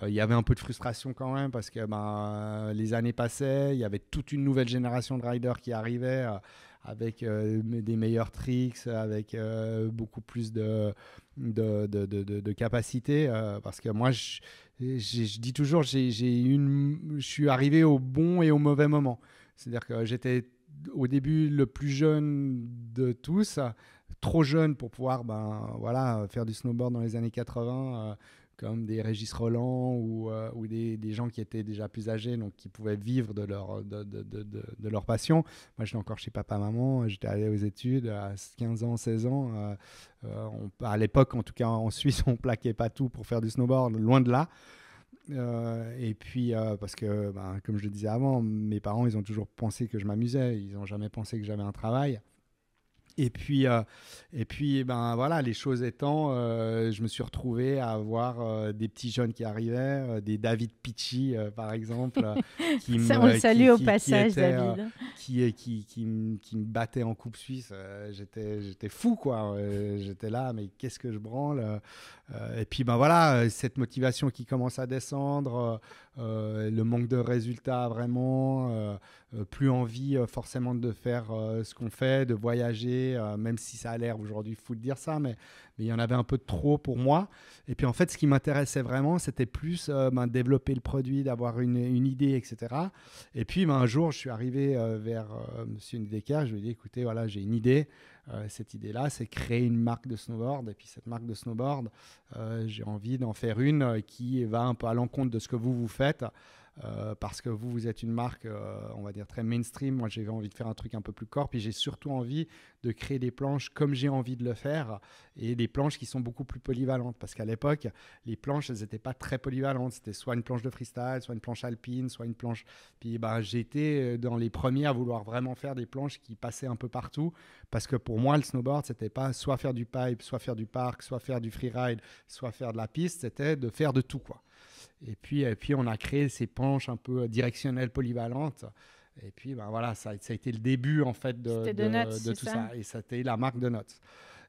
Euh, il y avait un peu de frustration quand même parce que ben, euh, les années passaient, il y avait toute une nouvelle génération de riders qui arrivait euh, avec des meilleurs tricks, avec beaucoup plus de, de, capacité. parce que moi, je, dis toujours, j'ai, une, je suis arrivé au bon et au mauvais moment. C'est-à-dire que j'étais au début le plus jeune de tous, trop jeune pour pouvoir ben, voilà, faire du snowboard dans les années 80 comme des Régis Roland ou, euh, des, gens qui étaient déjà plus âgés, donc qui pouvaient vivre de leur, de, leur passion. Moi, j'étais encore chez papa-maman, j'étais allé aux études à 15 ans, 16 ans. Euh, euh, à l'époque, en tout cas en Suisse, on plaquait pas tout pour faire du snowboard, loin de là. et puis, parce que, ben, comme je le disais avant, mes parents, ils ont toujours pensé que je m'amusais, ils n'ont jamais pensé que j'avais un travail. Et puis, euh, et puis, eh ben voilà, les choses étant, euh, je me suis retrouvé à avoir euh, des petits jeunes qui arrivaient, des David Pichi par exemple, qui me, on le salue au passage, qui David, qui, me, battait en coupe suisse. j'étais, j'étais fou quoi. j'étais là, mais qu'est-ce que je branle Et puis ben voilà, cette motivation qui commence à descendre, le manque de résultats vraiment, plus envie forcément de faire ce qu'on fait, de voyager euh, même si ça a l'air aujourd'hui fou de dire ça, mais, mais il y en avait un peu trop pour moi. Et puis en fait, ce qui m'intéressait vraiment, c'était plus euh, ben, développer le produit, d'avoir une, idée, etc. Et puis ben, un jour, je suis arrivé euh, vers Monsieur Nidecker, je lui ai dit, écoutez, voilà, j'ai une idée. cette idée-là, c'est créer une marque de snowboard. Et puis cette marque de snowboard, j'ai envie d'en faire une qui va un peu à l'encontre de ce que vous, vous faites. Euh, parce que vous, vous êtes une marque, euh, on va dire, très mainstream. Moi, j'avais envie de faire un truc un peu plus corps. Puis j'ai surtout envie de créer des planches comme j'ai envie de le faire et des planches qui sont beaucoup plus polyvalentes. Parce qu'à l'époque, les planches, elles n'étaient pas très polyvalentes. C'était soit une planche de freestyle, soit une planche alpine, soit une planche. Puis ben, j'étais euh, dans les premiers à vouloir vraiment faire des planches qui passaient un peu partout. Parce que pour moi, le snowboard, c'était pas soit faire du pipe, soit faire du parc, soit faire du freeride, soit faire de la piste. C'était de faire de tout, quoi. Et puis, et puis, on a créé ces penches un peu directionnelles polyvalentes. Et puis, ben voilà, ça, a été le début, en fait, de, de, tout ça. ça. Et été la marque de notes.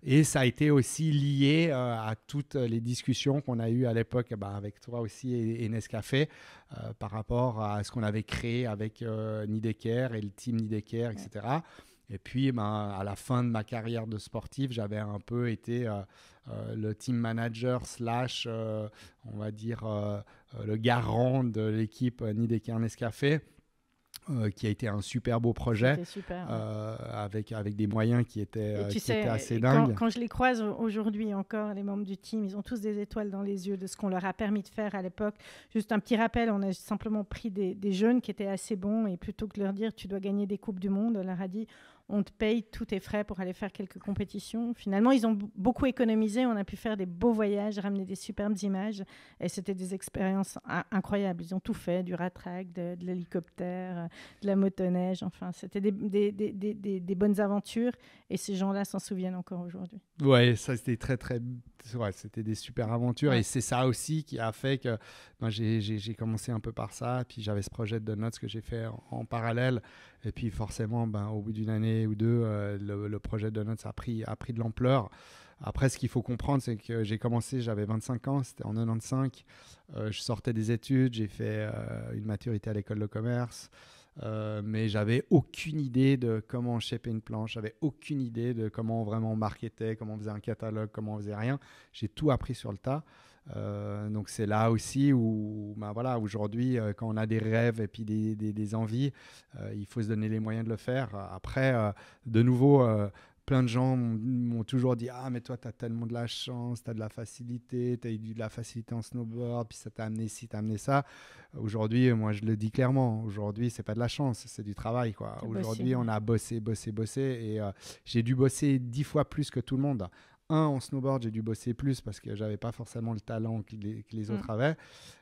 Et ça a été aussi lié euh, à toutes les discussions qu'on a eues à l'époque ben, avec toi aussi et, Nescafé euh, par rapport à ce qu'on avait créé avec euh, Nidecker et le team Nidecker, etc. Et puis, ben, à la fin de ma carrière de sportif, j'avais un peu été euh, euh, le team manager slash, euh, on va dire, le garant de l'équipe Nidekernes Café. qui a été un super beau projet avec, avec des moyens qui étaient, assez dingues. Quand, je les croise aujourd'hui encore, les membres du team, ils ont tous des étoiles dans les yeux de ce qu'on leur a permis de faire à l'époque. Juste un petit rappel, on a simplement pris des, des, jeunes qui étaient assez bons et plutôt que de leur dire tu dois gagner des Coupes du Monde, on leur a dit on te paye tous tes frais pour aller faire quelques compétitions. Finalement, ils ont beaucoup économisé, on a pu faire des beaux voyages, ramener des superbes images, et c'était des expériences incroyables. Ils ont tout fait, du ratrac, de, de l'hélicoptère, euh, de la motoneige, enfin, c'était des, bonnes aventures, et ces gens-là s'en souviennent encore aujourd'hui. Ouais, ça c'était très très c'était des super aventures. Et c'est ça aussi qui a fait que ben, j'ai commencé un peu par ça. Puis j'avais ce projet de notes que j'ai fait en, parallèle. Et puis forcément, ben, au bout d'une année ou deux, euh, le, projet de notes a pris, a pris de l'ampleur. Après, ce qu'il faut comprendre, c'est que j'ai commencé, j'avais 25 ans, c'était en 95. Euh, je sortais des études, j'ai fait euh, une maturité à l'école de commerce. Euh, mais j'avais aucune idée de comment shaper une planche, j'avais aucune idée de comment vraiment marketer, comment on faisait un catalogue, comment on faisait rien. J'ai tout appris sur le tas. Euh, donc c'est là aussi où, bah voilà, aujourd'hui, euh, quand on a des rêves et puis des, des envies, il faut se donner les moyens de le faire. Après, de nouveau, plein de gens m'ont toujours dit Ah, mais toi, tu as tellement de la chance, tu as de la facilité, tu as eu de la facilité en snowboard, puis ça t'a amené ci, t'a amené ça. Aujourd'hui, moi, je le dis clairement aujourd'hui, c'est pas de la chance, c'est du travail. quoi. Aujourd'hui, on a bossé, bossé, bossé, et euh, j'ai dû bosser dix fois plus que tout le monde. Un, en snowboard, j'ai dû bosser plus parce que j'avais pas forcément le talent que les, mm. autres avaient.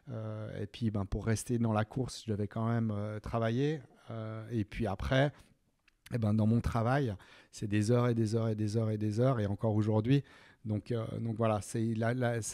Euh, et puis, ben, pour rester dans la course, j'avais quand même euh, travaillé. et puis après, eh ben, dans mon travail, c'est des heures et des heures et des heures et des heures, et encore aujourd'hui. Donc, euh, donc voilà, ça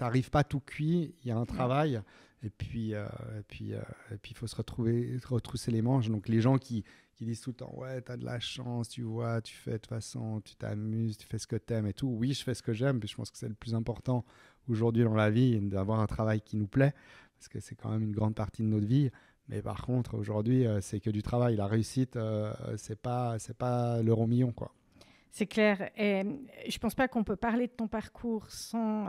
n'arrive pas tout cuit, il y a un travail, et puis euh, et puis euh, et puis il faut se retrouver, retrousser les manches. Donc les gens qui, qui disent tout le temps, ouais, tu as de la chance, tu vois, tu fais de toute façon, tu t'amuses, tu fais ce que tu aimes et tout. Oui, je fais ce que j'aime, puis je pense que c'est le plus important aujourd'hui dans la vie, d'avoir un travail qui nous plaît, parce que c'est quand même une grande partie de notre vie. Mais par contre, aujourd'hui, euh, c'est que du travail. La réussite, ce euh, c'est pas, c'est pas l'euro million, quoi. C'est clair. Et euh, je pense pas qu'on peut parler de ton parcours sans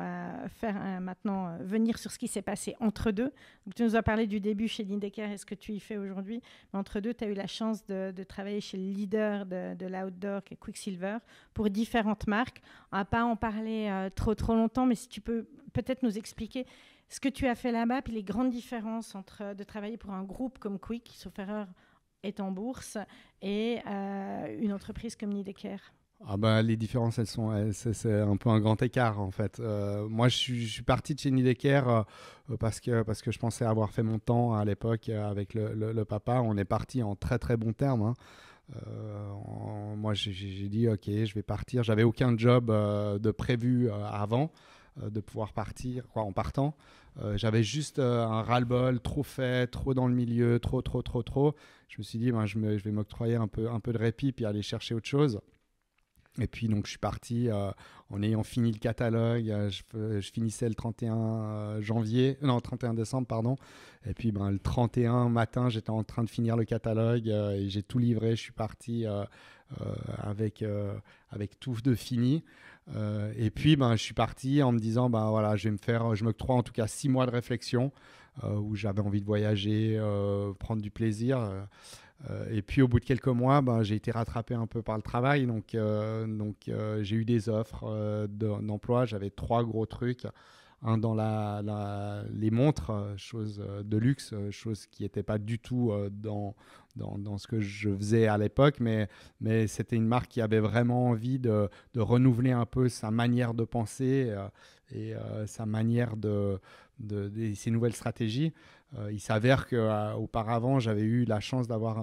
faire maintenant venir sur ce qui s'est passé entre deux. tu nous as parlé du début chez Lindecker et ce que tu y fais aujourd'hui. entre deux, tu as eu la chance de, travailler chez le leader de, l'outdoor, qui est Quicksilver, pour différentes marques. On va pas en parler trop trop longtemps, mais si tu peux peut-être nous expliquer ce que tu as fait là-bas, puis les grandes différences entre de travailler pour un groupe comme Quick, sauf erreur, est en bourse, et euh, une entreprise comme Nidecker ah bah, les différences, elles sont, c'est un peu un grand écart en fait. Euh, moi, je suis, parti de chez Nidecker euh, parce que parce que je pensais avoir fait mon temps à l'époque avec le, papa. On est parti en très très bons termes. Hein. moi, j'ai dit ok, je vais partir. J'avais aucun job de prévu avant. Euh, de pouvoir partir en partant. Euh, j'avais juste euh, un ras-le-bol, trop fait, trop dans le milieu, trop, trop, trop, trop. Je me suis dit, ben, je, vais m'octroyer un peu, un peu de répit puis aller chercher autre chose. Et puis, donc, je suis parti en ayant fini le catalogue. Je, finissais le 31 janvier, non, 31 décembre, pardon. Et puis, ben, le 31 matin, j'étais en train de finir le catalogue et j'ai tout livré. Je suis parti avec, avec tout de fini. Euh, et puis, ben, je suis parti en me disant, ben, voilà, je vais me faire, je m'octroie en tout cas six mois de réflexion euh, où j'avais envie de voyager, euh, prendre du plaisir. et puis, au bout de quelques mois, ben, j'ai été rattrapé un peu par le travail. Donc, donc j'ai eu des offres d'emploi. J'avais trois gros trucs. Hein, dans la, les montres, euh, chose euh, de luxe, euh, chose qui n'était pas du tout dans, dans, ce que je faisais à l'époque, mais, mais c'était une marque qui avait vraiment envie de, renouveler un peu sa manière de penser et sa manière de, ses nouvelles stratégies. il s'avère qu'auparavant, auparavant j'avais eu la chance d'avoir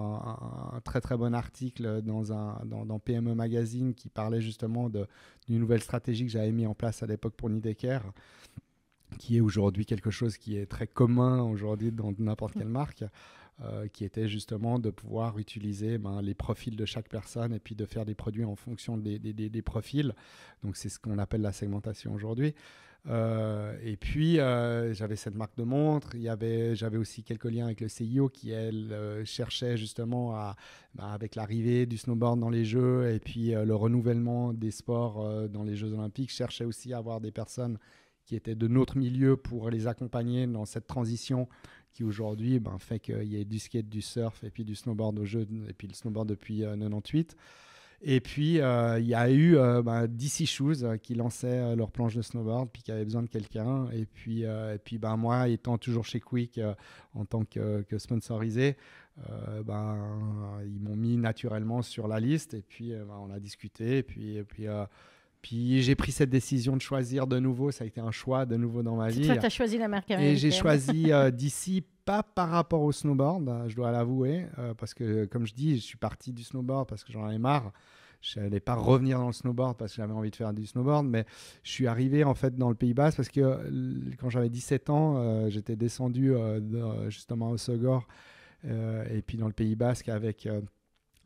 un, très très bon article dans, un, dans PME Magazine qui parlait justement d'une nouvelle stratégie que j'avais mis en place à l'époque pour Nidecker qui est aujourd'hui quelque chose qui est très commun aujourd'hui dans n'importe quelle marque, euh, qui était justement de pouvoir utiliser ben, les profils de chaque personne et puis de faire des produits en fonction des, profils. Donc c'est ce qu'on appelle la segmentation aujourd'hui. Euh, et puis euh, j'avais cette marque de montre, il y avait, j'avais aussi quelques liens avec le CIO qui elle cherchait justement à, ben, avec l'arrivée du snowboard dans les Jeux et puis le renouvellement des sports dans les Jeux Olympiques, cherchait aussi à avoir des personnes qui étaient de notre milieu pour les accompagner dans cette transition qui aujourd'hui ben, fait qu'il y ait du skate, du surf et puis du snowboard au jeu, et puis le snowboard depuis 98. Euh, et puis, euh, il y a eu euh, ben, DC Shoes qui lançait leur planche de snowboard, puis qui avait besoin de quelqu'un. Et puis, et puis ben moi, étant toujours chez Quick en tant que, sponsorisé, ben ils m'ont mis naturellement sur la liste. Et puis, ben, on a discuté. Et puis, et puis puis j'ai pris cette décision de choisir de nouveau. Ça a été un choix de nouveau dans ma vie. tu as choisi la marque Et j'ai choisi euh, d'ici, pas par rapport au snowboard, je dois l'avouer, euh, parce que comme je dis, je suis parti du snowboard parce que j'en avais marre. Je n'allais pas revenir dans le snowboard parce que j'avais envie de faire du snowboard, mais je suis arrivé en fait dans le Pays Basque parce que quand j'avais 17 ans, euh, j'étais descendu justement au Segor et puis dans le Pays Basque avec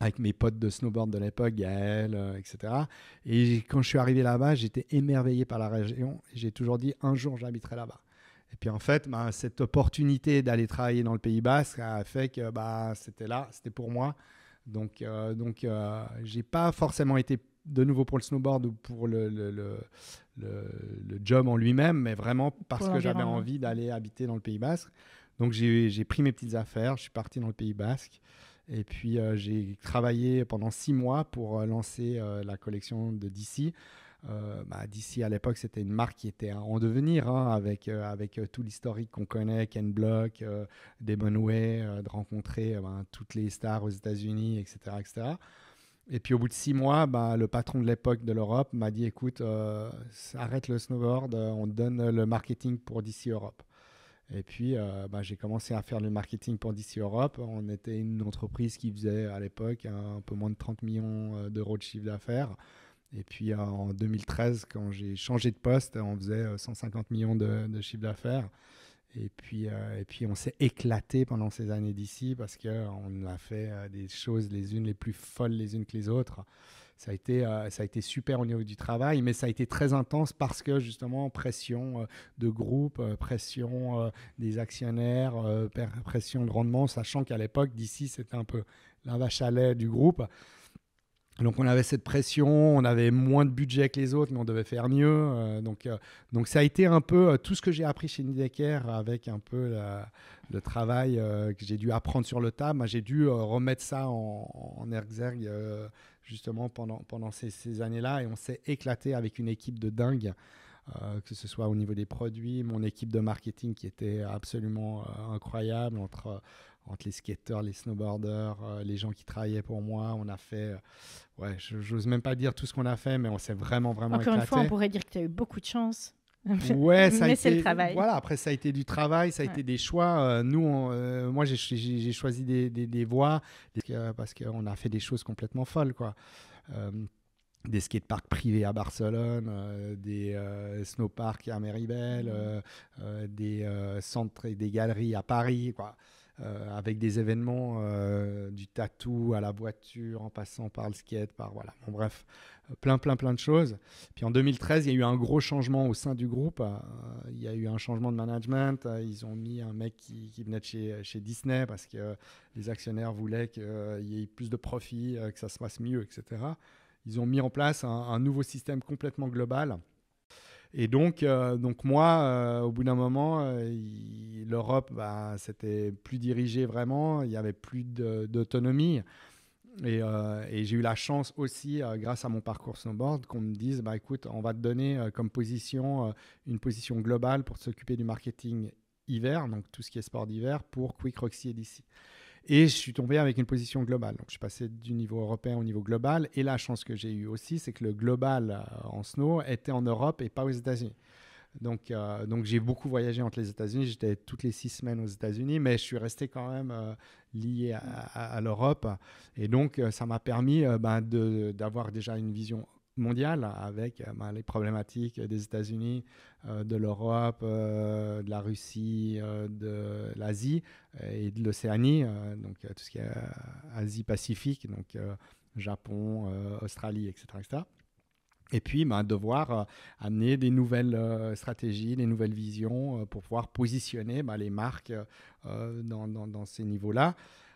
avec mes potes de snowboard de l'époque, Gaël, euh, etc. Et quand je suis arrivé là-bas, j'étais émerveillé par la région. J'ai toujours dit, un jour, j'habiterai là-bas. Et puis en fait, bah, cette opportunité d'aller travailler dans le Pays Basque a fait que bah, c'était là, c'était pour moi. Donc, je euh, donc euh, j'ai pas forcément été de nouveau pour le snowboard ou pour le, le, le job en lui-même, mais vraiment parce que j'avais envie d'aller habiter dans le Pays Basque. Donc j'ai pris mes petites affaires, je suis parti dans le Pays Basque. Et puis euh, j'ai travaillé pendant six mois pour euh, lancer euh, la collection de DC. Bah, DC à l'époque, c'était une marque qui était en devenir, hein, avec, avec tout l'historique qu'on connaît, Ken Block, euh, Damon Way, de rencontrer ben, toutes les stars aux États-Unis, etc., etc. Et puis au bout de six mois, ben, le patron de l'époque de l'Europe m'a dit écoute, arrête le snowboard, on te donne le marketing pour DC Europe. Et puis, euh, bah, j'ai commencé à faire le marketing pour DC Europe. On était une entreprise qui faisait à l'époque un peu moins de 30 millions euh, d'euros de chiffre d'affaires. Et puis, euh, en 2013, quand j'ai changé de poste, on faisait 150 millions de, chiffre d'affaires. Et puis, et puis on s'est éclaté pendant ces années d'ici parce qu'on a fait des choses les unes les plus folles les unes que les autres ça a été, euh, ça a été super au niveau du travail, mais ça a été très intense parce que justement pression euh, de groupe, euh, pression des actionnaires, pression de rendement, sachant qu'à l'époque d'ici c'était un peu la vache à lait du groupe. Donc on avait cette pression, on avait moins de budget que les autres, mais on devait faire mieux. donc, donc ça a été un peu tout ce que j'ai appris chez Nidecker avec un peu le travail que j'ai dû apprendre sur le tas. Moi j'ai dû remettre ça en, en exergue justement pendant, pendant ces, années-là et on s'est éclaté avec une équipe de dingue. Euh, que ce soit au niveau des produits, mon équipe de marketing qui était absolument euh, incroyable entre, euh, entre les skateurs, les snowboarders, les gens qui travaillaient pour moi. On a fait, ouais, j'ose même pas dire tout ce qu'on a fait, mais on s'est vraiment, vraiment Encore une fois, on pourrait dire que tu as eu beaucoup de chance ouais, Voilà, après, ça a été du travail, ça a été des choix. Euh, nous, euh, moi, j'ai, choisi des, voies euh, parce qu'on a fait des choses complètement folles, quoi. des skateparks privés à Barcelone, des snowparks à Meribel, mmh. des centres et des galeries à Paris, quoi. avec des événements du tatou à la voiture, en passant par le skate, par voilà. Bon, bref, plein, plein, plein de choses. Puis en 2013, il y a eu un gros changement au sein du groupe. Euh, il y a eu un changement de management. Euh, ils ont mis un mec qui, venait de chez, Disney parce que euh, les actionnaires voulaient qu'il y ait plus de profits, que ça se passe mieux, etc. Ils ont mis en place un, nouveau système complètement global. Et donc, donc moi, au bout d'un moment, l'Europe, bah, c'était plus dirigé vraiment, il n'y avait plus d'autonomie. Euh, et, j'ai eu la chance aussi, euh, grâce à mon parcours snowboard, qu'on me dise, bah, écoute, on va te donner euh, comme position une position globale pour s'occuper du marketing hiver, donc tout ce qui est sport d'hiver, pour Quick Roxy et DC. Et je suis tombé avec une position globale. Donc, je suis passé du niveau européen au niveau global. Et la chance que j'ai eue aussi, c'est que le global en snow était en Europe et pas aux États-Unis. Donc, euh, donc j'ai beaucoup voyagé entre les États-Unis. J'étais toutes les six semaines aux États-Unis, mais je suis resté quand même euh, lié à, l'Europe. Et donc, euh, ça m'a permis euh, bah, d'avoir déjà une vision mondiale avec bah, les problématiques des États-Unis, de l'Europe, de la Russie, de l'Asie et de l'Océanie, donc tout ce qui est Asie-Pacifique, donc Japon, Australie, etc., etc. Et puis, ben, devoir euh, amener des nouvelles euh, stratégies, des nouvelles visions euh, pour pouvoir positionner ben, les marques dans, ces niveaux-là.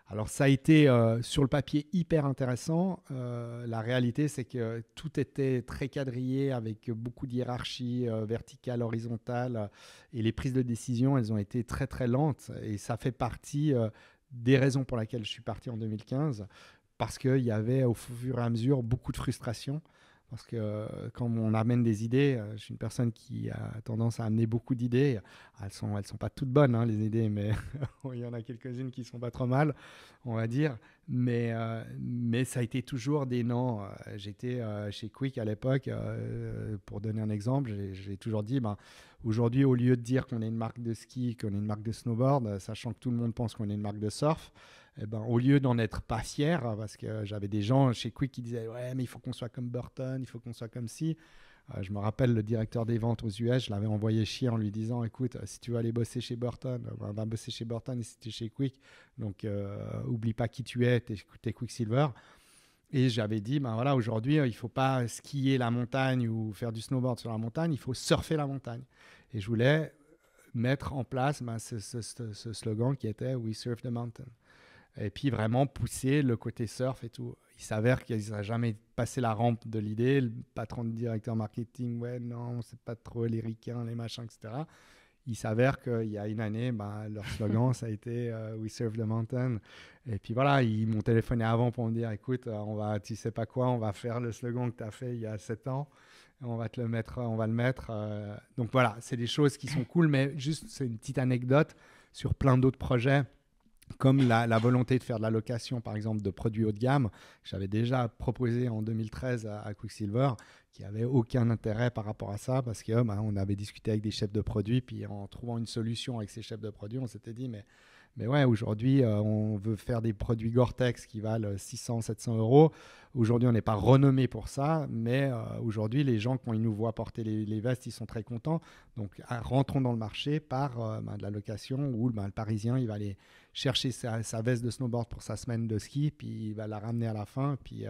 Alors, ça a été sur le papier hyper intéressant. la réalité, c'est que tout était très quadrillé avec beaucoup de hiérarchie verticale, horizontale. Et les prises de décision, elles ont été très, très lentes. Et ça fait partie des raisons pour lesquelles je suis parti en 2015. Parce qu'il y avait au fur et à mesure beaucoup de frustration parce que euh, quand on amène des idées, euh, je suis une personne qui a tendance à amener beaucoup d'idées. Elles ne sont, elles sont pas toutes bonnes, hein, les idées, mais il y en a quelques-unes qui ne sont pas trop mal, on va dire. Mais, euh, mais ça a été toujours des noms. J'étais chez Quick à l'époque, pour donner un exemple, j'ai toujours dit, ben, aujourd'hui, au lieu de dire qu'on est une marque de ski, qu'on est une marque de snowboard, sachant que tout le monde pense qu'on est une marque de surf, eh ben, au lieu d'en être pas fier, hein, parce que j'avais des gens chez Quick qui disaient Ouais, mais il faut qu'on soit comme Burton, il faut qu'on soit comme si. Euh, » je me rappelle le directeur des ventes aux US, je l'avais envoyé chier en lui disant Écoute, euh, si tu veux aller bosser chez Burton, euh, va bosser chez Burton et si tu es chez Quick, donc n'oublie oublie pas qui tu es, tu es, Quicksilver. Et j'avais dit, ben voilà, aujourd'hui, il ne faut pas skier la montagne ou faire du snowboard sur la montagne, il faut surfer la montagne. Et je voulais mettre en place ben, ce, ce, slogan qui était We surf the mountain et puis vraiment pousser le côté surf et tout. Il s'avère qu'ils n'ont jamais passé la rampe de l'idée. Le patron de directeur marketing, ouais, non, c'est pas trop les ricains, les machins, etc. Il s'avère qu'il y a une année, bah, leur slogan, ça a été euh, We serve the mountain. Et puis voilà, ils m'ont téléphoné avant pour me dire écoute, euh, on va, tu sais pas quoi, on va faire le slogan que tu as fait il y a sept ans. On va te le mettre, euh, on va le mettre. Donc voilà, c'est des choses qui sont cool, mais juste, c'est une petite anecdote sur plein d'autres projets comme la, volonté de faire de la location, par exemple, de produits haut de gamme, j'avais déjà proposé en 2013 à, Quicksilver, qui n'avait aucun intérêt par rapport à ça, parce que bah, on avait discuté avec des chefs de produits, puis en trouvant une solution avec ces chefs de produits, on s'était dit, mais mais ouais, aujourd'hui, euh, on veut faire des produits Gore-Tex qui valent 600, euh, 700 euros. Aujourd'hui, on n'est pas renommé pour ça, mais euh, aujourd'hui, les gens, quand ils nous voient porter les, vestes, ils sont très contents. Donc, ah, rentrons dans le marché par ben, de la location où ben, le Parisien, il va aller chercher sa, sa, veste de snowboard pour sa semaine de ski, puis il va la ramener à la fin. Puis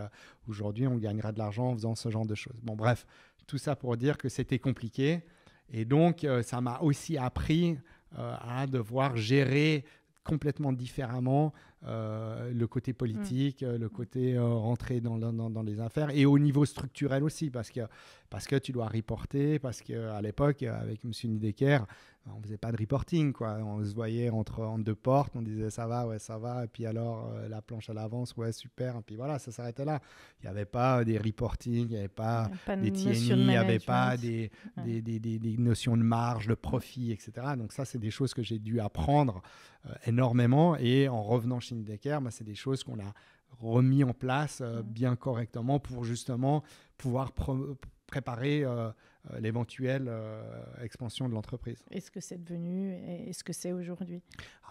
aujourd'hui, on gagnera de l'argent en faisant ce genre de choses. Bon, bref, tout ça pour dire que c'était compliqué. Et donc, ça m'a aussi appris à devoir gérer complètement différemment euh, le côté politique, mm. le côté euh, rentrer dans, dans, les affaires et au niveau structurel aussi parce que, parce que tu dois reporter, parce qu'à l'époque avec M. Nidecker, on faisait pas de reporting, quoi. On se voyait entre, en deux portes, on disait ça va, ouais, ça va, et puis alors euh, la planche à l'avance, ouais, super, et puis voilà, ça s'arrêtait là. Il n'y avait pas des reporting, il n'y avait pas, des TNI, il n'y avait pas des, des, des, des, notions de marge, de profit, etc. Donc ça, c'est des choses que j'ai dû apprendre euh, énormément, et en revenant chez Indecker, bah, c'est des choses qu'on a remis en place euh, bien correctement pour justement pouvoir préparer euh, euh, l'éventuelle euh, expansion de l'entreprise. Est-ce que c'est devenu et est-ce que c'est aujourd'hui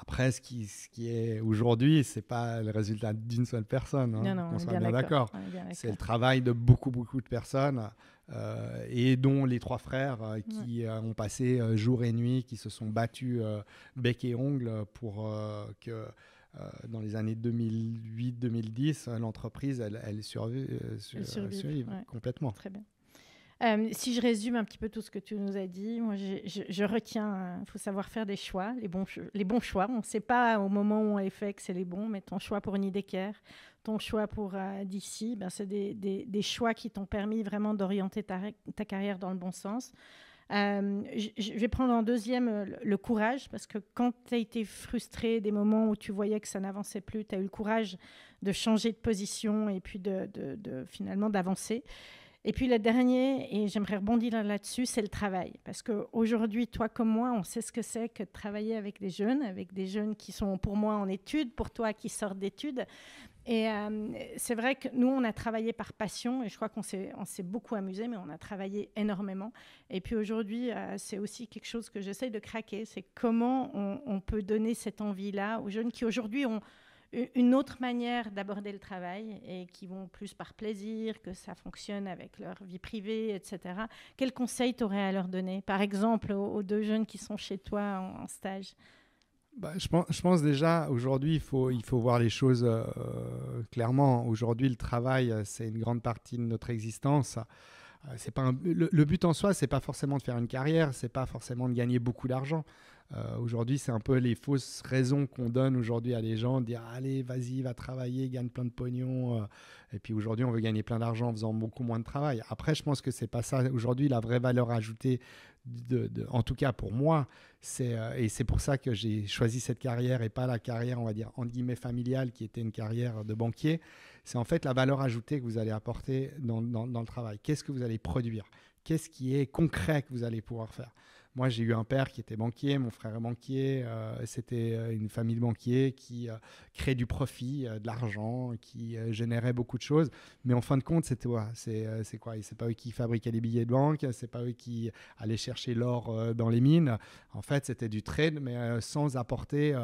Après, ce qui, ce qui est aujourd'hui, c'est pas le résultat d'une seule personne. Hein, non, non, on, bien d'accord. C'est le travail de beaucoup, beaucoup de personnes et dont les trois frères qui ont passé jour et nuit, qui se sont battus bec et ongle pour que dans les années 2008-2010, l'entreprise, elle, elle survive, complètement. Très bien. Euh, si je résume un petit peu tout ce que tu nous as dit, moi, je, retiens, il euh, faut savoir faire des choix, les bons, les bons choix. On ne sait pas au moment où on les fait que c'est les bons, mais ton choix pour une idée Nidecker, ton choix pour euh, d'ici, ben, c'est des, choix qui t'ont permis vraiment d'orienter ta, carrière dans le bon sens. Je, vais prendre en deuxième le courage, parce que quand tu as été frustré des moments où tu voyais que ça n'avançait plus, tu as eu le courage de changer de position et puis de, finalement d'avancer. Et puis le dernier, et j'aimerais rebondir là-dessus, c'est le travail. Parce qu'aujourd'hui, toi comme moi, on sait ce que c'est que de travailler avec des jeunes, avec des jeunes qui sont pour moi en études, pour toi qui sortent d'études. Et euh, c'est vrai que nous, on a travaillé par passion et je crois qu'on s'est, beaucoup amusé, mais on a travaillé énormément. Et puis aujourd'hui, euh, c'est aussi quelque chose que j'essaie de craquer, c'est comment on peut donner cette envie-là aux jeunes qui aujourd'hui ont une autre manière d'aborder le travail et qui vont plus par plaisir, que ça fonctionne avec leur vie privée, etc. Quels conseils t'aurais à leur donner Par exemple, aux, deux jeunes qui sont chez toi en, stage bah, je, pense, déjà, aujourd'hui, il faut, voir les choses euh, clairement. Aujourd'hui, le travail, euh, c'est une grande partie de notre existence. Euh, pas le, le, but en soi, n'est pas forcément de faire une carrière, n'est pas forcément de gagner beaucoup d'argent. Euh, aujourd'hui, c'est un peu les fausses raisons qu'on donne aujourd'hui à les gens, dire allez, vas-y, va travailler, gagne plein de pognon. Euh. et puis aujourd'hui, on veut gagner plein d'argent en faisant beaucoup moins de travail. Après, je pense que c'est pas ça. Aujourd'hui, la vraie valeur ajoutée, en tout cas pour moi, euh, et c'est pour ça que j'ai choisi cette carrière et pas la carrière, on va dire en guillemets familiale, qui était une carrière de banquier. C'est en fait la valeur ajoutée que vous allez apporter dans le travail. Qu'est-ce que vous allez produire Qu'est-ce qui est concret que vous allez pouvoir faire moi, j'ai eu un père qui était banquier, mon frère est banquier. Euh, c'était euh, une famille de banquiers qui euh, créait du profit, de l'argent, qui générait beaucoup de choses. Mais en fin de compte, c'était quoi C'est quoi C'est pas eux qui fabriquaient les billets de banque, c'est pas eux qui allaient chercher l'or dans les mines. En fait, c'était du trade, mais sans apporter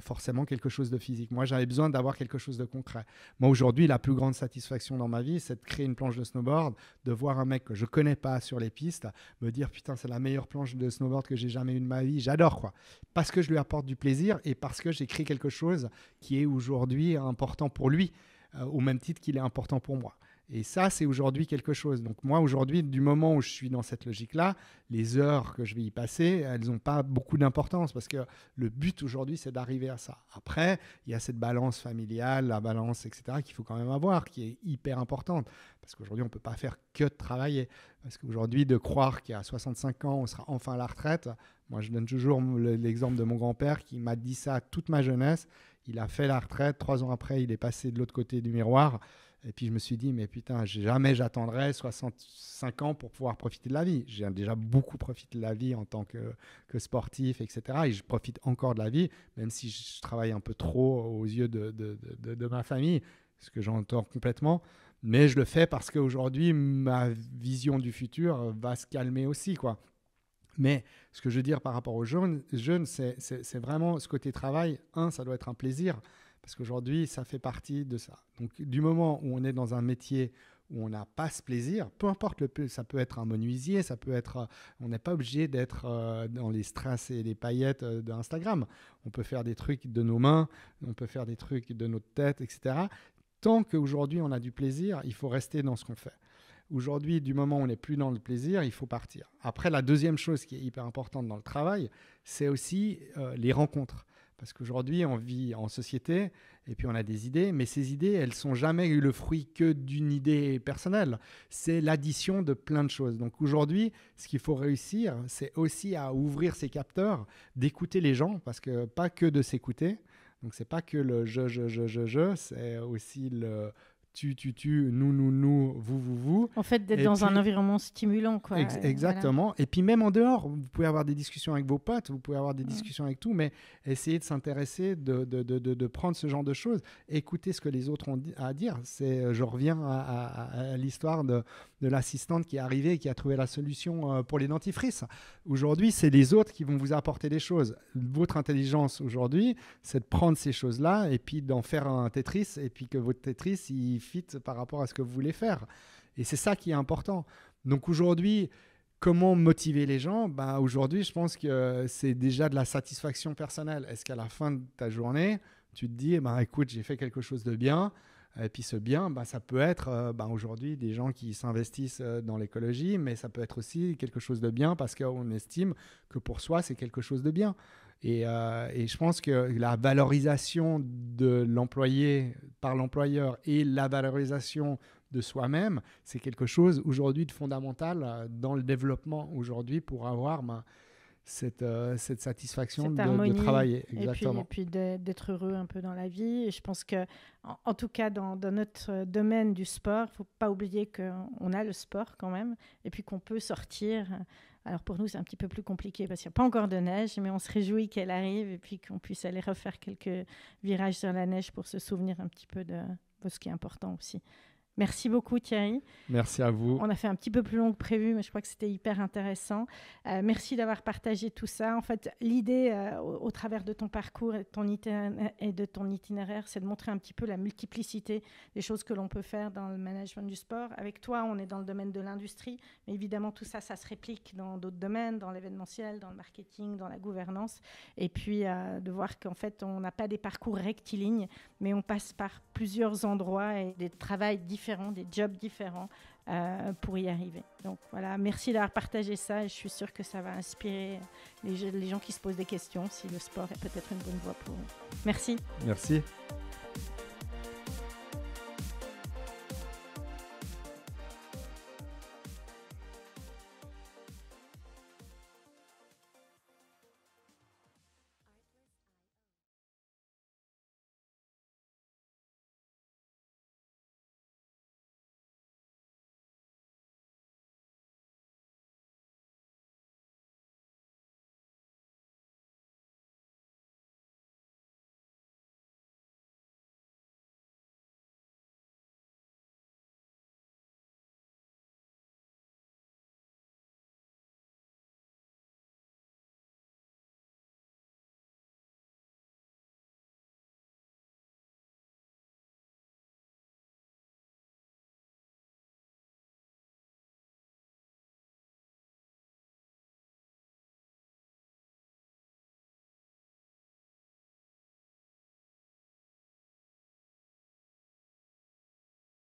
forcément quelque chose de physique. Moi, j'avais besoin d'avoir quelque chose de concret. Moi, aujourd'hui, la plus grande satisfaction dans ma vie, c'est de créer une planche de snowboard, de voir un mec que je connais pas sur les pistes, me dire putain, c'est la meilleure planche de snowboard que j'ai jamais eu de ma vie. J'adore, quoi. Parce que je lui apporte du plaisir et parce que j'écris quelque chose qui est aujourd'hui important pour lui, euh, au même titre qu'il est important pour moi. Et ça, c'est aujourd'hui quelque chose. Donc moi, aujourd'hui, du moment où je suis dans cette logique-là, les heures que je vais y passer, elles n'ont pas beaucoup d'importance parce que le but aujourd'hui, c'est d'arriver à ça. Après, il y a cette balance familiale, la balance, etc., qu'il faut quand même avoir, qui est hyper importante. Parce qu'aujourd'hui, on ne peut pas faire que de travailler. Parce qu'aujourd'hui, de croire qu'à 65 ans, on sera enfin à la retraite, moi, je donne toujours l'exemple de mon grand-père qui m'a dit ça toute ma jeunesse. Il a fait la retraite, trois ans après, il est passé de l'autre côté du miroir. Et puis je me suis dit, mais putain, jamais j'attendrai 65 ans pour pouvoir profiter de la vie. J'ai déjà beaucoup profité de la vie en tant que, que, sportif, etc. Et je profite encore de la vie, même si je travaille un peu trop aux yeux de, de, de, ma famille, ce que j'entends complètement. Mais je le fais parce qu'aujourd'hui, ma vision du futur euh, va se calmer aussi, quoi. Mais ce que je veux dire par rapport aux jeunes, jeunes c'est vraiment ce côté travail. Un, ça doit être un plaisir. Parce qu'aujourd'hui, ça fait partie de ça. Donc, du moment où on est dans un métier où on n'a pas ce plaisir, peu importe le ça peut être un menuisier, ça peut être, euh, on n'est pas obligé d'être euh, dans les strass et les paillettes euh, d'Instagram. On peut faire des trucs de nos mains, on peut faire des trucs de notre tête, etc. Tant qu'aujourd'hui on a du plaisir, il faut rester dans ce qu'on fait. Aujourd'hui, du moment où on n'est plus dans le plaisir, il faut partir. Après, la deuxième chose qui est hyper importante dans le travail, c'est aussi les rencontres. Parce qu'aujourd'hui, on vit en société et puis on a des idées, mais ces idées, elles sont jamais eu le fruit que d'une idée personnelle. C'est l'addition de plein de choses. Donc aujourd'hui, ce qu'il faut réussir, c'est aussi à ouvrir ses capteurs, d'écouter les gens, parce que pas que de s'écouter. Donc c'est pas que le je, je, je, je, je, c'est aussi le tu, tu, tu, nous, nous, nous, vous, vous, vous. En fait, d'être dans un environnement stimulant, quoi. exactement. Et puis même en dehors, vous pouvez avoir des discussions avec vos potes, vous pouvez avoir des discussions avec tout, mais essayez de s'intéresser, de, prendre ce genre de choses, Écoutez ce que les autres ont à dire. C'est, euh, je reviens à l'histoire de, de l'assistante qui est arrivée et qui a trouvé la solution euh, pour les dentifrices. Aujourd'hui, c'est les autres qui vont vous apporter des choses. Votre intelligence aujourd'hui, c'est de prendre ces choses-là et puis d'en faire un Tetris et puis que votre Tetris, il fit par rapport à ce que vous voulez faire. Et c'est ça qui est important. Donc aujourd'hui, comment motiver les gens bah, Aujourd'hui, je pense que c'est déjà de la satisfaction personnelle. Est-ce qu'à la fin de ta journée, tu te dis, eh ben, écoute, j'ai fait quelque chose de bien, et puis ce bien, bah, ça peut être euh, bah, aujourd'hui des gens qui s'investissent euh, dans l'écologie, mais ça peut être aussi quelque chose de bien parce qu'on estime que pour soi, c'est quelque chose de bien. Et, euh, et, je pense que la valorisation de l'employé par l'employeur et la valorisation de soi-même, c'est quelque chose aujourd'hui de fondamental dans le développement aujourd'hui pour avoir... Ben, euh, cette, satisfaction de, travailler. Exactement. Et puis, d'être heureux un peu dans la vie. Et je pense que, en, tout cas, dans, notre euh, domaine du sport, il faut pas oublier qu'on a le sport quand même, et puis qu'on peut sortir. Alors pour nous, c'est un petit peu plus compliqué parce qu'il n'y a pas encore de neige, mais on se réjouit qu'elle arrive et puis qu'on puisse aller refaire quelques virages sur la neige pour se souvenir un petit peu de ce qui est important aussi. Merci beaucoup Thierry. Merci à vous. On a fait un petit peu plus long que prévu, mais je crois que c'était hyper intéressant. Euh, merci d'avoir partagé tout ça. En fait, l'idée euh, au, travers de ton parcours et de ton, itinéraire, et de ton itinéraire, c'est de montrer un petit peu la multiplicité des choses que l'on peut faire dans le management du sport. Avec toi, on est dans le domaine de l'industrie, mais évidemment tout ça, ça se réplique dans d'autres domaines, dans l'événementiel, dans le marketing, dans la gouvernance. Et puis euh, de voir qu'en fait, on n'a pas des parcours rectilignes, mais on passe par plusieurs endroits et des travaux différents des jobs différents euh, pour y arriver. Donc voilà, merci d'avoir partagé ça et je suis sûre que ça va inspirer les, les gens qui se posent des questions si le sport est peut-être une bonne voie pour eux. Merci. Merci.